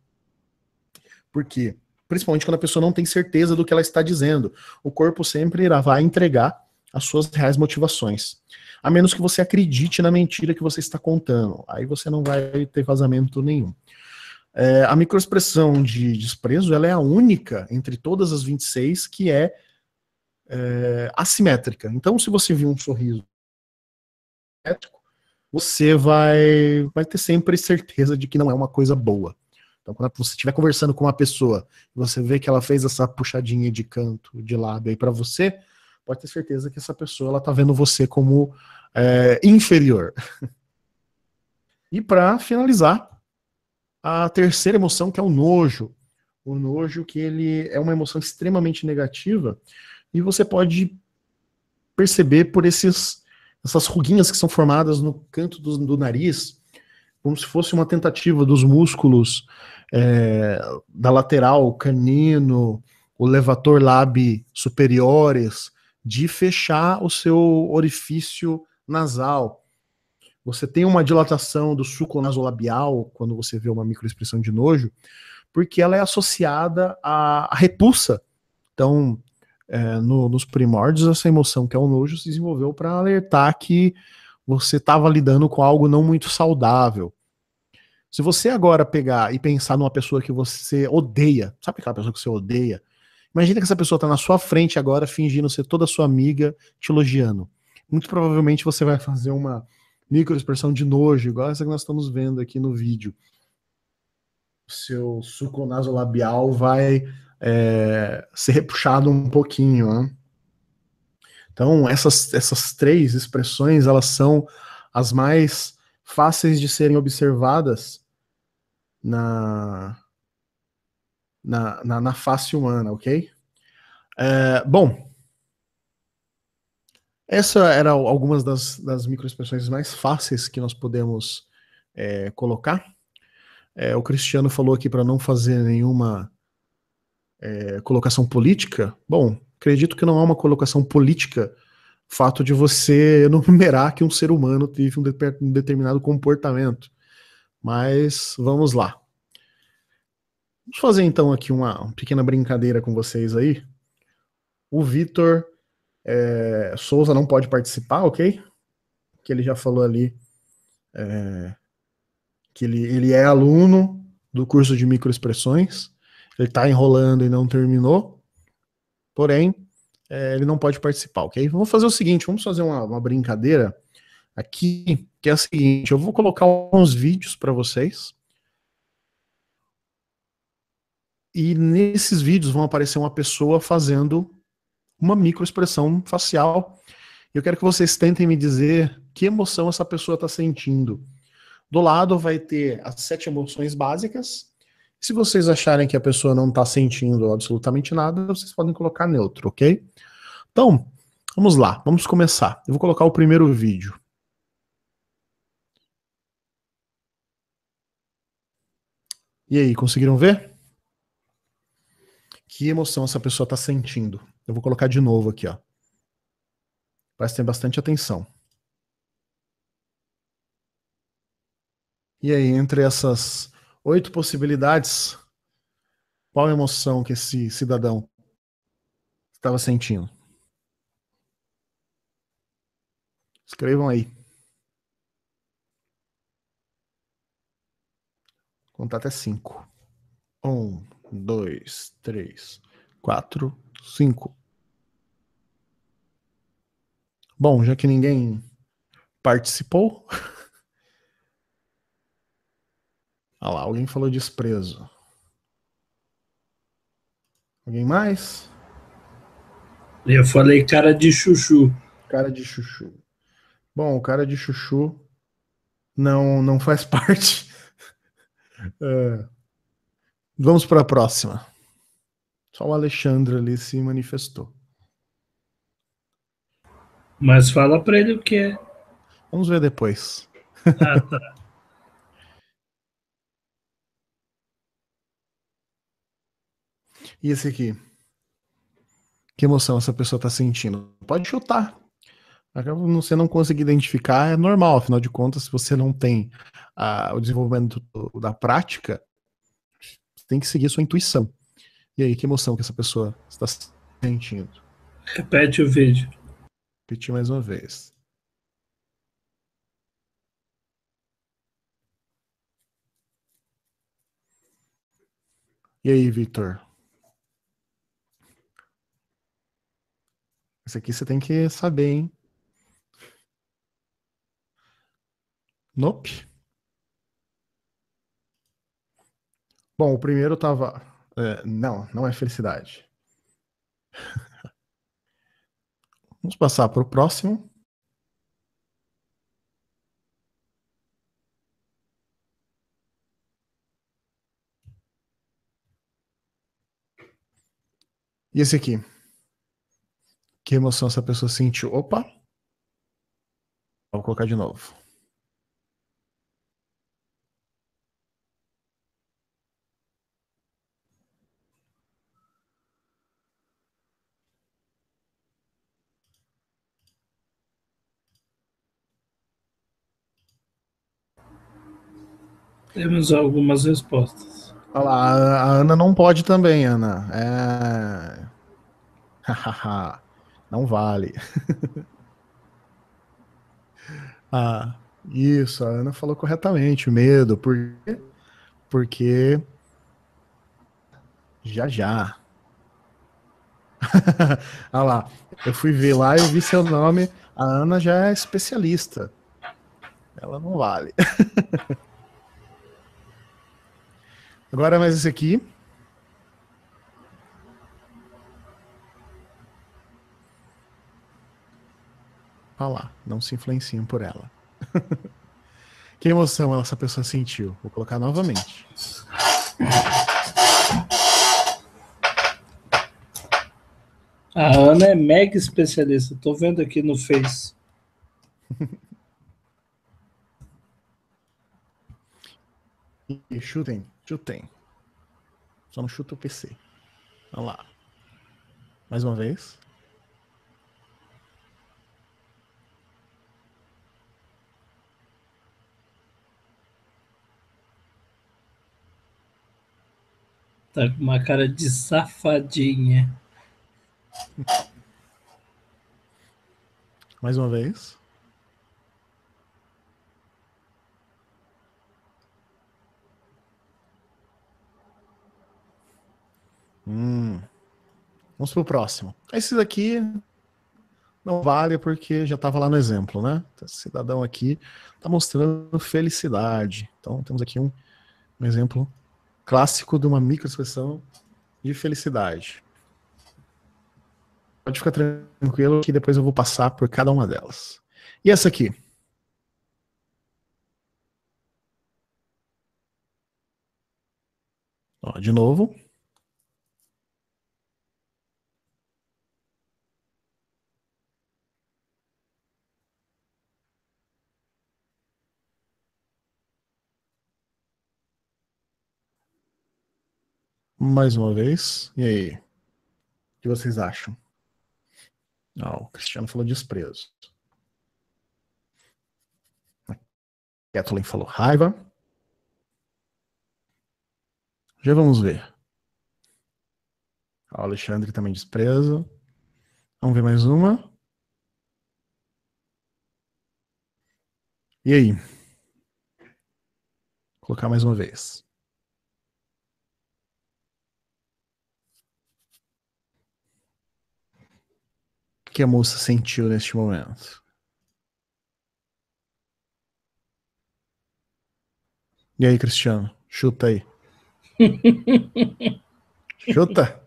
Por quê? Principalmente quando a pessoa não tem certeza do que ela está dizendo. O corpo sempre irá, vai entregar as suas reais motivações. A menos que você acredite na mentira que você está contando. Aí você não vai ter vazamento nenhum. É, a microexpressão de desprezo ela é a única entre todas as 26 que é, é assimétrica. Então, se você viu um sorriso você vai, vai ter sempre certeza de que não é uma coisa boa. Então, quando você estiver conversando com uma pessoa, você vê que ela fez essa puxadinha de canto, de lábio aí para você, pode ter certeza que essa pessoa ela tá vendo você como é, inferior. E para finalizar, a terceira emoção que é o nojo. O nojo que ele é uma emoção extremamente negativa e você pode perceber por esses essas ruguinhas que são formadas no canto do, do nariz, como se fosse uma tentativa dos músculos é, da lateral, canino, o levator labi superiores, de fechar o seu orifício nasal. Você tem uma dilatação do suco nasolabial quando você vê uma microexpressão de nojo, porque ela é associada à, à repulsa. Então, é, no, nos primórdios, essa emoção que é o nojo se desenvolveu para alertar que você estava lidando com algo não muito saudável. Se você agora pegar e pensar numa pessoa que você odeia, sabe aquela pessoa que você odeia? Imagina que essa pessoa está na sua frente agora, fingindo ser toda sua amiga, te elogiando. Muito provavelmente você vai fazer uma microexpressão de nojo, igual essa que nós estamos vendo aqui no vídeo. Seu suco nasolabial vai é, ser repuxado um pouquinho. Né? Então, essas, essas três expressões, elas são as mais fáceis de serem observadas na, na, na, na face humana, ok? É, bom, essa eram algumas das, das microexpressões mais fáceis que nós podemos é, colocar. É, o Cristiano falou aqui para não fazer nenhuma é, colocação política. Bom, acredito que não há uma colocação política fato de você enumerar que um ser humano teve um, de, um determinado comportamento. Mas vamos lá. Vamos fazer então aqui uma, uma pequena brincadeira com vocês aí. O Vitor é, Souza não pode participar, ok? Que ele já falou ali é, que ele, ele é aluno do curso de microexpressões. Ele está enrolando e não terminou. Porém, é, ele não pode participar, ok? Vamos fazer o seguinte: vamos fazer uma, uma brincadeira aqui, que é a seguinte: eu vou colocar uns vídeos para vocês E nesses vídeos vão aparecer uma pessoa fazendo uma microexpressão facial. Eu quero que vocês tentem me dizer que emoção essa pessoa está sentindo. Do lado vai ter as sete emoções básicas. Se vocês acharem que a pessoa não está sentindo absolutamente nada, vocês podem colocar neutro, ok? Então, vamos lá, vamos começar. Eu vou colocar o primeiro vídeo. E aí, conseguiram ver? que emoção essa pessoa está sentindo. Eu vou colocar de novo aqui, ó. Prestem bastante atenção. E aí, entre essas oito possibilidades, qual emoção que esse cidadão estava sentindo? Escrevam aí. Contato até cinco. Um, dois, três, quatro, cinco. Bom, já que ninguém participou. Olha ah lá, alguém falou desprezo. Alguém mais? Eu falei cara de chuchu. Cara de chuchu. Bom, o cara de chuchu não, não faz parte. é, Vamos para a próxima. Só o Alexandre ali se manifestou. Mas fala para ele o que é. Vamos ver depois. Ah, tá. e esse aqui? Que emoção essa pessoa está sentindo? Pode chutar. Você não conseguir identificar é normal, afinal de contas, se você não tem ah, o desenvolvimento da prática, tem que seguir sua intuição. E aí, que emoção que essa pessoa está sentindo. Repete o vídeo. Repetir mais uma vez. E aí, Vitor? Esse aqui você tem que saber, hein? Nope. Bom, o primeiro tava. É, não, não é felicidade. Vamos passar para o próximo. E esse aqui? Que emoção essa pessoa sentiu? Opa! Vou colocar de novo. Temos algumas respostas. Olha lá, a Ana não pode também, Ana. É... não vale. ah, isso, a Ana falou corretamente. Medo, por quê? Porque já já. Olha lá, eu fui ver lá, eu vi seu nome. A Ana já é especialista. Ela não vale. Agora mais esse aqui. Olha tá lá, não se influenciam por ela. que emoção essa pessoa sentiu. Vou colocar novamente. A Ana é mega especialista. Estou vendo aqui no Face. e chutem. Chutem. Só não chuta o PC. Vamos lá. Mais uma vez. Tá com uma cara de safadinha. Mais uma vez. Hum. Vamos pro próximo. Esse daqui não vale porque já estava lá no exemplo, né? Esse cidadão aqui está mostrando felicidade. Então temos aqui um, um exemplo clássico de uma microexpressão de felicidade. Pode ficar tranquilo que depois eu vou passar por cada uma delas. E essa aqui? Ó, de novo, mais uma vez. E aí? O que vocês acham? Não, ah, o Cristiano falou desprezo. A Kathleen falou raiva. Já vamos ver. Ah, o Alexandre também desprezo. Vamos ver mais uma. E aí? Vou colocar mais uma vez. que a moça sentiu neste momento? E aí, Cristiano? Chuta aí. Chuta.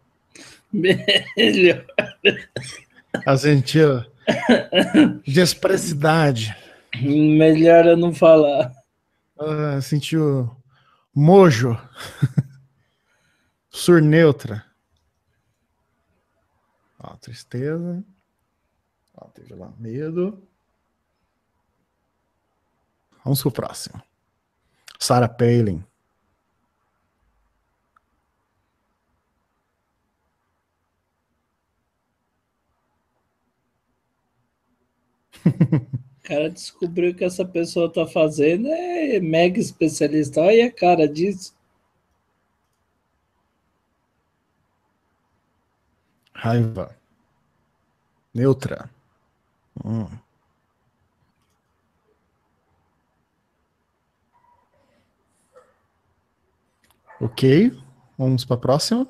Melhor. A tá sentiu desprecidade. Melhor eu não falar. Ah, sentiu mojo. Surneutra. Ó, tristeza. Lá, teve lá medo. Vamos para o próximo. Sarah Palin. cara descobriu que essa pessoa tá fazendo é mega especialista. Olha a cara disso. Raiva. Neutra. Hum. Ok, vamos para a próxima.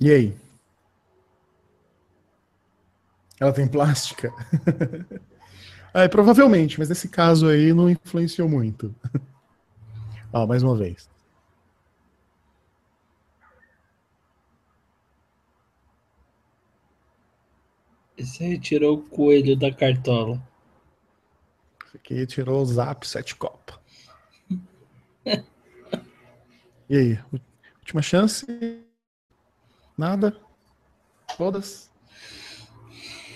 E aí? Ela tem plástica? é, provavelmente, mas nesse caso aí não influenciou muito. Ó, mais uma vez. Você retirou o coelho da cartola. Isso tirou o zap sete copa. e aí? Última chance? Nada? Todas?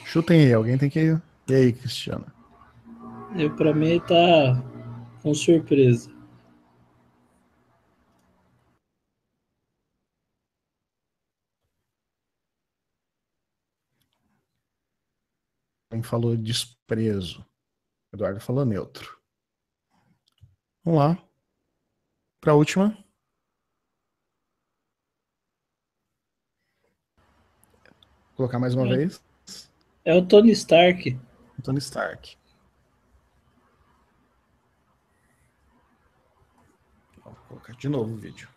Chutem aí, alguém tem que ir. E aí, Cristiana? Eu, pra mim, tá com surpresa. Alguém falou desprezo? Eduardo falou neutro. Vamos lá. Para a última. Vou colocar mais uma é. vez. É o Tony Stark. O Tony Stark. Vou colocar de novo o vídeo.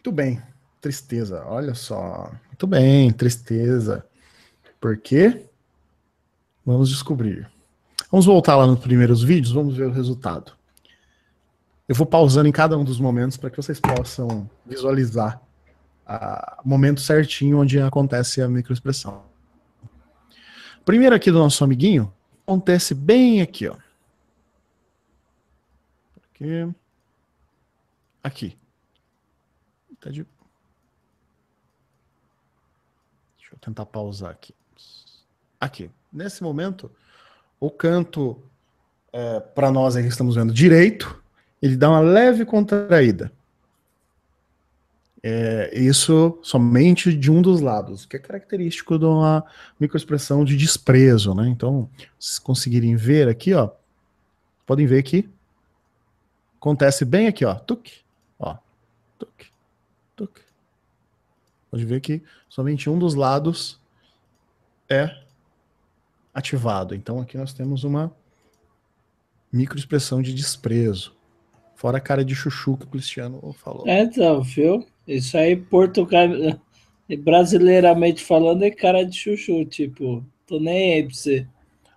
Muito bem. Tristeza, olha só. Muito bem, tristeza. Por quê? Vamos descobrir. Vamos voltar lá nos primeiros vídeos, vamos ver o resultado. Eu vou pausando em cada um dos momentos para que vocês possam visualizar o ah, momento certinho onde acontece a microexpressão. Primeiro aqui do nosso amiguinho, acontece bem aqui, ó. Aqui. Aqui tá de. Deixa eu tentar pausar aqui. Aqui. Nesse momento, o canto, é, para nós aí que estamos vendo direito, ele dá uma leve contraída. É, isso somente de um dos lados, que é característico de uma microexpressão de desprezo, né? Então, vocês conseguirem ver aqui, ó, podem ver que acontece bem aqui, ó, tuque, ó, Tuc. Pode ver que somente um dos lados é ativado. Então aqui nós temos uma microexpressão de desprezo. Fora a cara de chuchu que o Cristiano falou. É, então, viu? Isso aí, portugal... brasileiramente falando, é cara de chuchu, tipo, tô nem aí pra você.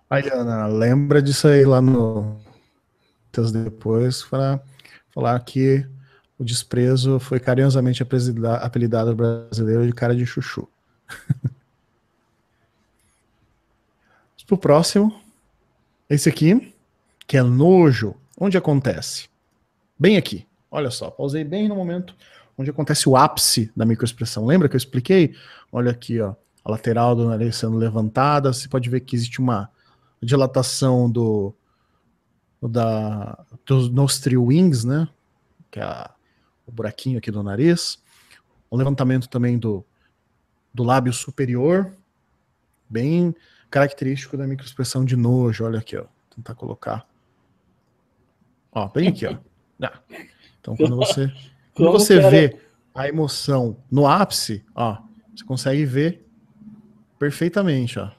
Aí, Ana, lembra disso aí lá no... depois para falar que o desprezo foi carinhosamente apelidado ao brasileiro de cara de chuchu. Pro próximo, esse aqui, que é nojo. Onde acontece? Bem aqui. Olha só, pausei bem no momento onde acontece o ápice da microexpressão. Lembra que eu expliquei? Olha aqui, ó, a lateral do nariz sendo levantada. Você pode ver que existe uma dilatação do da dos nostril wings, né? Que é a o buraquinho aqui do nariz. Um levantamento também do, do lábio superior, bem característico da microexpressão de nojo. Olha aqui, ó. Vou tentar colocar. Ó, bem aqui, ó. Ah. Então, quando você, quando você vê a emoção no ápice, ó, você consegue ver perfeitamente, ó.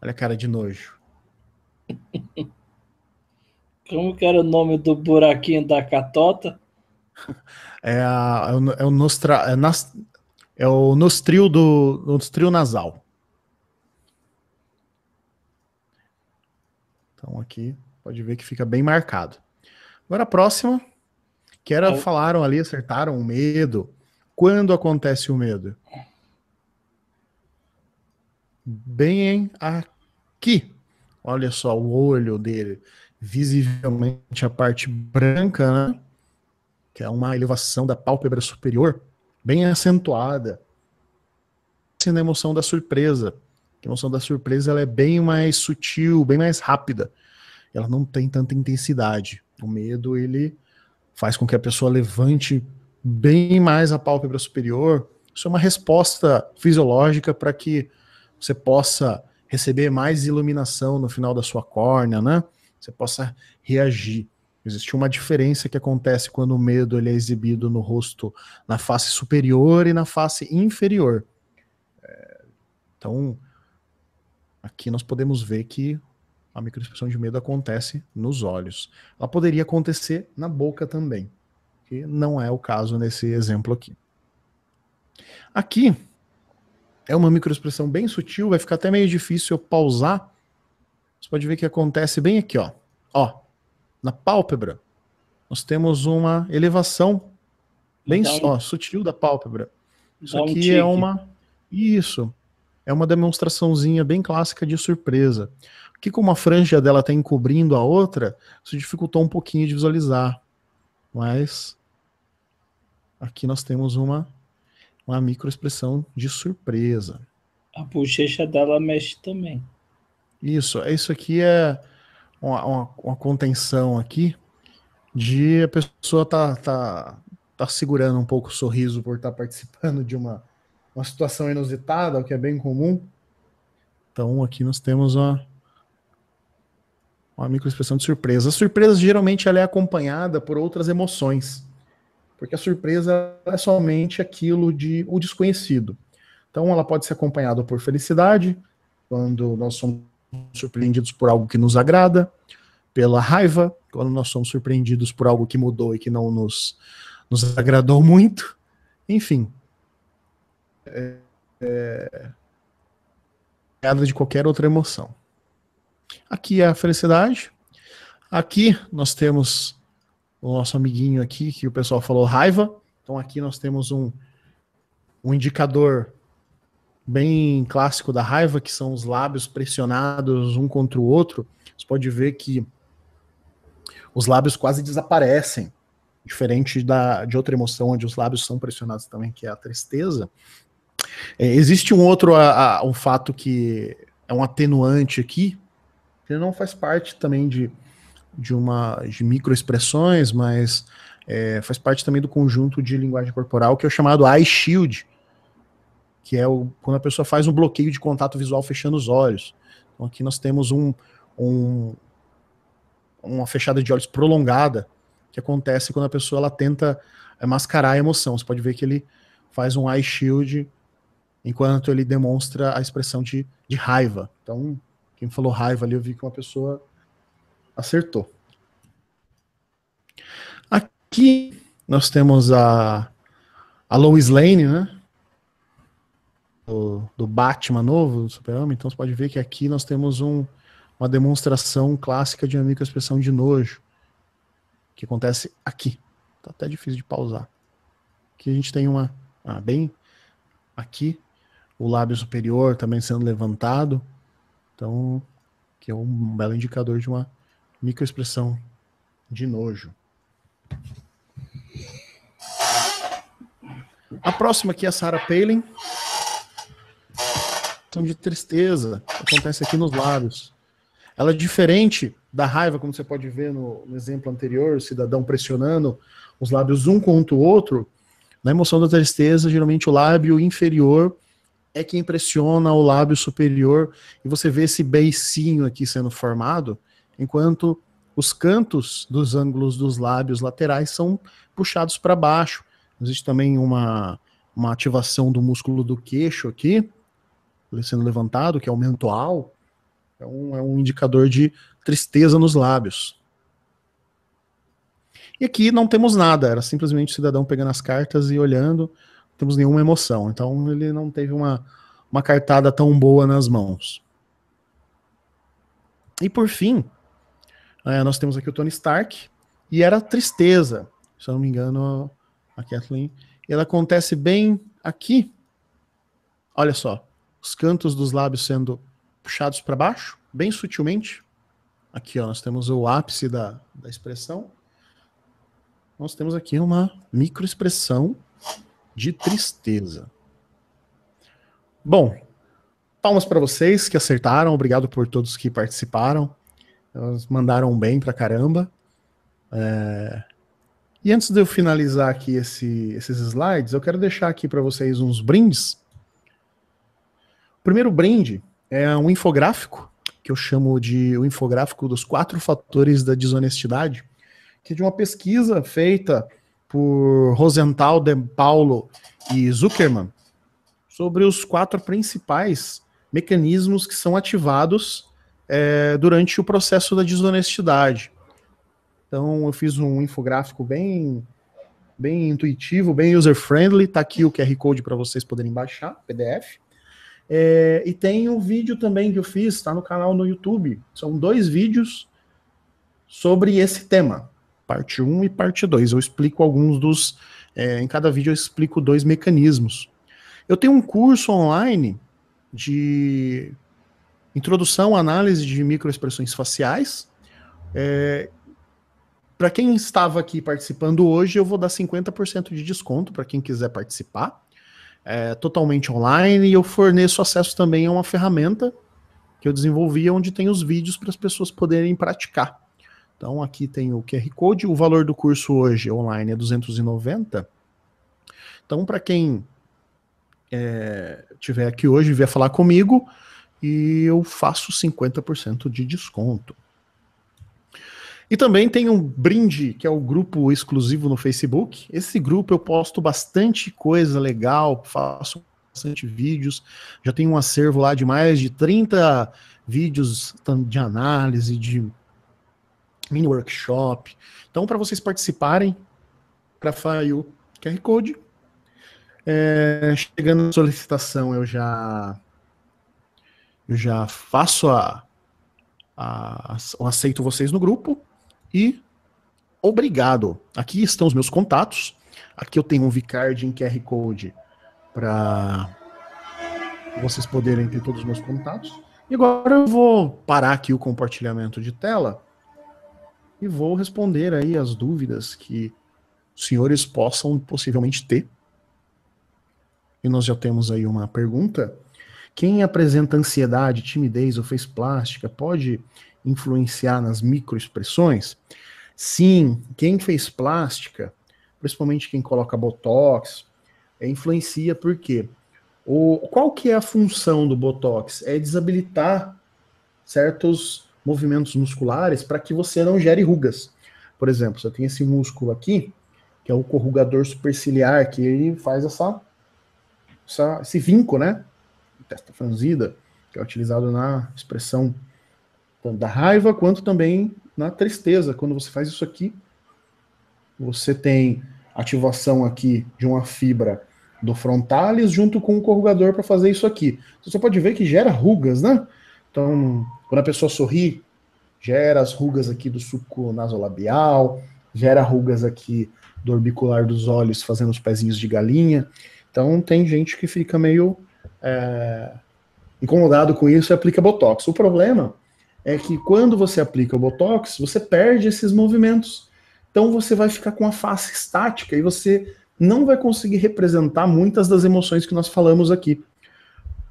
Olha a cara de nojo. Como que era o nome do buraquinho da catota? É, a, é, é o, nostra, é, nas, é o nostril do nostril nasal. Então aqui pode ver que fica bem marcado. Agora a próxima, que era, falaram ali, acertaram o medo. Quando acontece o medo? Bem aqui. Olha só o olho dele, visivelmente a parte branca, né? que é uma elevação da pálpebra superior bem acentuada. Sendo assim, a emoção da surpresa. A emoção da surpresa ela é bem mais sutil, bem mais rápida. Ela não tem tanta intensidade. O medo ele faz com que a pessoa levante bem mais a pálpebra superior. Isso é uma resposta fisiológica para que você possa receber mais iluminação no final da sua córnea, né? Você possa reagir. Existe uma diferença que acontece quando o medo ele é exibido no rosto, na face superior e na face inferior. É, então, aqui nós podemos ver que a microexpressão de medo acontece nos olhos. Ela poderia acontecer na boca também, que não é o caso nesse exemplo aqui. Aqui é uma microexpressão bem sutil, vai ficar até meio difícil eu pausar. Você pode ver que acontece bem aqui, ó. Ó, na pálpebra, nós temos uma elevação bem então, só, sutil da pálpebra. Isso então, aqui é tique. é uma. Isso. É uma demonstraçãozinha bem clássica de surpresa. Que como a franja dela está encobrindo a outra, isso dificultou um pouquinho de visualizar. Mas aqui nós temos uma, uma microexpressão de surpresa. A bochecha dela mexe também. Isso, é, isso aqui é uma, uma, uma contenção aqui de a pessoa tá, tá, tá segurando um pouco o sorriso por estar tá participando de uma, uma situação inusitada, o que é bem comum. Então aqui nós temos uma, uma microexpressão de surpresa. A surpresa geralmente ela é acompanhada por outras emoções, porque a surpresa é somente aquilo de o desconhecido. Então ela pode ser acompanhada por felicidade, quando nós somos surpreendidos por algo que nos agrada, pela raiva, quando nós somos surpreendidos por algo que mudou e que não nos, nos agradou muito. Enfim. É, é, de qualquer outra emoção. Aqui é a felicidade. Aqui nós temos o nosso amiguinho aqui, que o pessoal falou raiva. Então aqui nós temos um, um indicador bem clássico da raiva, que são os lábios pressionados um contra o outro, você pode ver que os lábios quase desaparecem, diferente da, de outra emoção onde os lábios são pressionados também, que é a tristeza. É, existe um outro a, a, um fato que é um atenuante aqui, que não faz parte também de, de uma de microexpressões, mas é, faz parte também do conjunto de linguagem corporal, que é o chamado eye shield, que é o, quando a pessoa faz um bloqueio de contato visual fechando os olhos. Então aqui nós temos um, um uma fechada de olhos prolongada que acontece quando a pessoa ela tenta é, mascarar a emoção. Você pode ver que ele faz um eye shield enquanto ele demonstra a expressão de, de raiva. Então, quem falou raiva ali, eu vi que uma pessoa acertou. Aqui nós temos a, a Lois Lane, né? do, do Batman novo, do Super-Homem, então você pode ver que aqui nós temos um, uma demonstração clássica de uma microexpressão de nojo, que acontece aqui. Tá até difícil de pausar. Aqui a gente tem uma, ah, bem aqui, o lábio superior também sendo levantado, então, que é um belo indicador de uma microexpressão de nojo. A próxima aqui é a Sarah Palin sensação de tristeza acontece aqui nos lábios. Ela é diferente da raiva, como você pode ver no, no exemplo anterior, o cidadão pressionando os lábios um contra o outro. Na emoção da tristeza, geralmente o lábio inferior é quem pressiona o lábio superior e você vê esse beicinho aqui sendo formado, enquanto os cantos dos ângulos dos lábios laterais são puxados para baixo. Existe também uma, uma ativação do músculo do queixo aqui, sendo levantado, que é o mental, é um, é um indicador de tristeza nos lábios. E aqui não temos nada, era simplesmente o cidadão pegando as cartas e olhando, não temos nenhuma emoção. Então ele não teve uma, uma cartada tão boa nas mãos. E por fim, é, nós temos aqui o Tony Stark, e era tristeza. Se eu não me engano, a Kathleen. Ela acontece bem aqui. Olha só os cantos dos lábios sendo puxados para baixo, bem sutilmente. Aqui ó, nós temos o ápice da, da expressão. Nós temos aqui uma microexpressão de tristeza. Bom, palmas para vocês que acertaram, obrigado por todos que participaram. Elas mandaram bem pra caramba. É... E antes de eu finalizar aqui esse, esses slides, eu quero deixar aqui para vocês uns brindes primeiro brand é um infográfico, que eu chamo de o infográfico dos quatro fatores da desonestidade, que é de uma pesquisa feita por Rosenthal, De Paulo e Zuckerman sobre os quatro principais mecanismos que são ativados é, durante o processo da desonestidade. Então, eu fiz um infográfico bem, bem intuitivo, bem user-friendly. Está aqui o QR Code para vocês poderem baixar, PDF. É, e tem um vídeo também que eu fiz, está no canal no YouTube. São dois vídeos sobre esse tema, parte 1 e parte 2. Eu explico alguns dos. É, em cada vídeo eu explico dois mecanismos. Eu tenho um curso online de introdução à análise de microexpressões faciais. É, para quem estava aqui participando hoje, eu vou dar 50% de desconto para quem quiser participar é, totalmente online e eu forneço acesso também a uma ferramenta que eu desenvolvi onde tem os vídeos para as pessoas poderem praticar. Então aqui tem o QR Code, o valor do curso hoje online é 290. Então para quem é, tiver aqui hoje, vier falar comigo e eu faço 50% de desconto. E também tem um brinde, que é o grupo exclusivo no Facebook. Esse grupo eu posto bastante coisa legal, faço bastante vídeos. Já tenho um acervo lá de mais de 30 vídeos de análise, de mini workshop. Então, para vocês participarem, grafai o QR Code. É, chegando na solicitação, eu já, eu já faço a, a, Eu aceito vocês no grupo e obrigado. Aqui estão os meus contatos. Aqui eu tenho um Vicard em QR Code para vocês poderem ter todos os meus contatos. E agora eu vou parar aqui o compartilhamento de tela e vou responder aí as dúvidas que os senhores possam possivelmente ter. E nós já temos aí uma pergunta. Quem apresenta ansiedade, timidez ou fez plástica pode influenciar nas microexpressões? Sim, quem fez plástica, principalmente quem coloca botox, é, influencia porque o qual que é a função do botox? É desabilitar certos movimentos musculares para que você não gere rugas. Por exemplo, você tem esse músculo aqui, que é o corrugador superciliar, que ele faz essa, essa esse vinco, né? Testa franzida, que é utilizado na expressão tanto da raiva quanto também na tristeza. Quando você faz isso aqui, você tem ativação aqui de uma fibra do frontalis junto com o corrugador para fazer isso aqui. você pode ver que gera rugas, né? Então, quando a pessoa sorri, gera as rugas aqui do suco nasolabial, gera rugas aqui do orbicular dos olhos, fazendo os pezinhos de galinha. Então, tem gente que fica meio é, incomodado com isso e aplica botox. O problema é que quando você aplica o Botox, você perde esses movimentos. Então você vai ficar com a face estática e você não vai conseguir representar muitas das emoções que nós falamos aqui.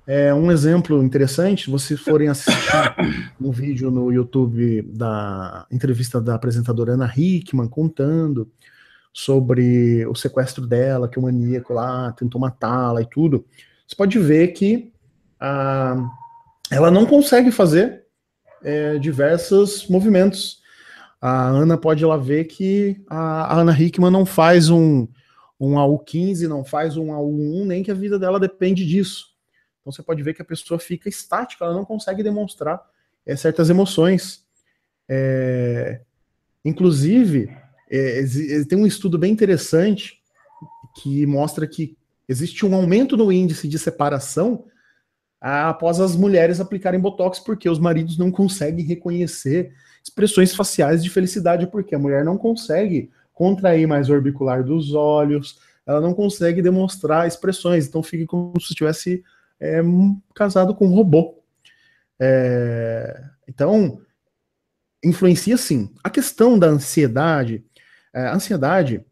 É um exemplo interessante, se vocês forem assistir um vídeo no YouTube da entrevista da apresentadora Ana Hickman contando sobre o sequestro dela, que o maníaco lá tentou matá-la e tudo, você pode ver que ah, ela não consegue fazer é, diversos movimentos. A Ana pode lá ver que a, a Ana Hickman não faz um, um AU15, não faz um AU1, nem que a vida dela depende disso. Então você pode ver que a pessoa fica estática, ela não consegue demonstrar é, certas emoções. É, inclusive, é, é tem um estudo bem interessante que mostra que existe um aumento no índice de separação após as mulheres aplicarem botox, porque os maridos não conseguem reconhecer expressões faciais de felicidade, porque a mulher não consegue contrair mais o orbicular dos olhos, ela não consegue demonstrar expressões, então fica como se estivesse é, casado com um robô. É, então, influencia sim. A questão da ansiedade, é, a ansiedade,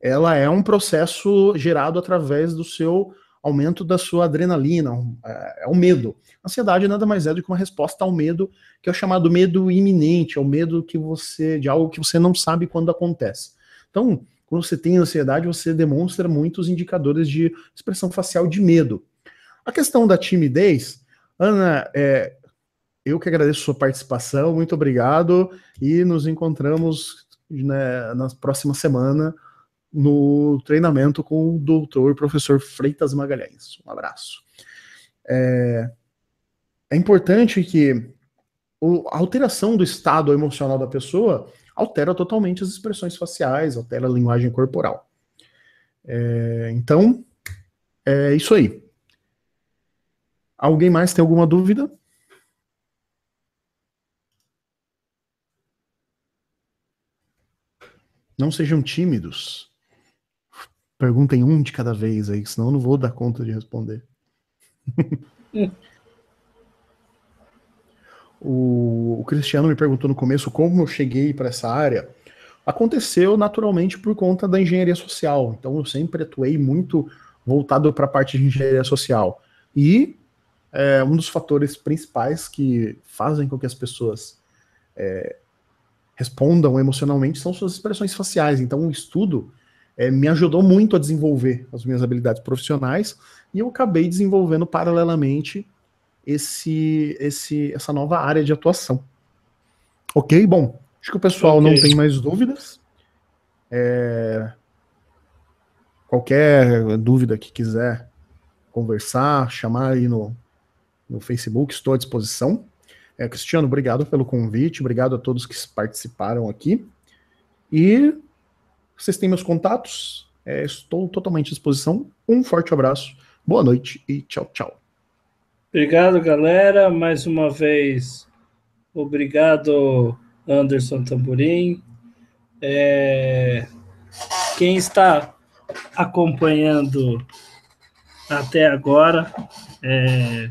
ela é um processo gerado através do seu aumento da sua adrenalina, um, é, é, o medo. Ansiedade nada mais é do que uma resposta ao medo, que é o chamado medo iminente, é o medo que você de algo que você não sabe quando acontece. Então, quando você tem ansiedade, você demonstra muitos indicadores de expressão facial de medo. A questão da timidez, Ana, é, eu que agradeço a sua participação, muito obrigado e nos encontramos né, na próxima semana no treinamento com o doutor professor Freitas Magalhães. Um abraço. É, é importante que o, a alteração do estado emocional da pessoa altera totalmente as expressões faciais, altera a linguagem corporal. É, então, é isso aí. Alguém mais tem alguma dúvida? Não sejam tímidos. Perguntem um de cada vez aí, senão eu não vou dar conta de responder. o, o Cristiano me perguntou no começo como eu cheguei para essa área. Aconteceu naturalmente por conta da engenharia social. Então eu sempre atuei muito voltado para a parte de engenharia social. E é, um dos fatores principais que fazem com que as pessoas é, respondam emocionalmente são suas expressões faciais. Então, o estudo é, me ajudou muito a desenvolver as minhas habilidades profissionais e eu acabei desenvolvendo paralelamente esse, esse, essa nova área de atuação. Ok? Bom, acho que o pessoal okay. não tem mais dúvidas. É, qualquer dúvida que quiser conversar, chamar aí no, no Facebook, estou à disposição. É, Cristiano, obrigado pelo convite, obrigado a todos que participaram aqui. E vocês têm meus contatos? É, estou totalmente à disposição. Um forte abraço, boa noite e tchau, tchau. Obrigado, galera. Mais uma vez, obrigado, Anderson Tamburim. É... Quem está acompanhando até agora, é...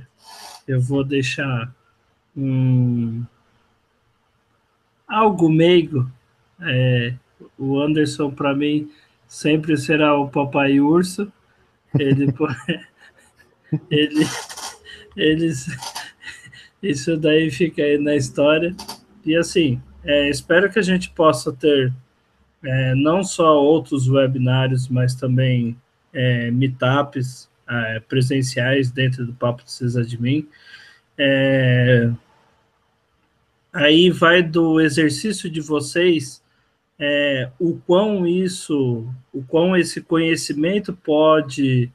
eu vou deixar um... algo meigo. É... O Anderson, para mim, sempre será o papai urso. Ele, ele, eles, isso daí fica aí na história. E assim, é, espero que a gente possa ter é, não só outros webinários, mas também é, meetups é, presenciais dentro do Papo de Sysadmin. É, aí vai do exercício de vocês é, o quão isso, o quão esse conhecimento pode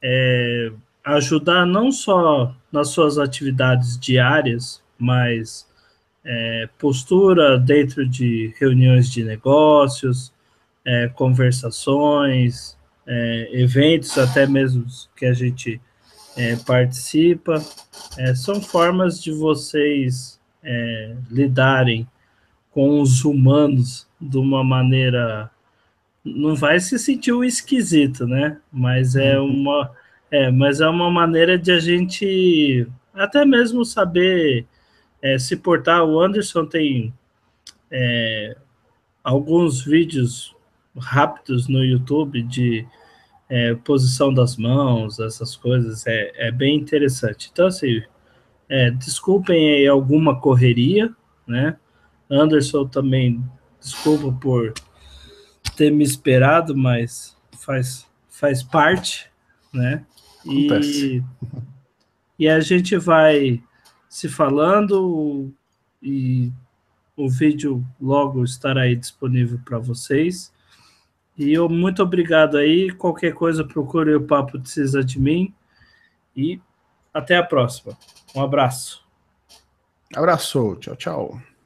é, ajudar não só nas suas atividades diárias, mas é, postura dentro de reuniões de negócios, é, conversações, é, eventos, até mesmo que a gente é, participa, são formas de vocês lidarem com os humanos de uma maneira. Não vai se sentir um esquisito, né? Mas é uhum. uma. É, mas é uma maneira de a gente até mesmo saber é, se portar. O Anderson tem é, alguns vídeos rápidos no YouTube de é, posição das mãos, essas coisas, é, é bem interessante. Então, assim, é, desculpem aí alguma correria, né? Anderson também Desculpa por ter me esperado, mas faz, faz parte, né? E, e a gente vai se falando e o vídeo logo estará aí disponível para vocês. E eu muito obrigado aí. Qualquer coisa, procure o Papo Precisa de Mim. E até a próxima. Um abraço. Abraço. Tchau, tchau.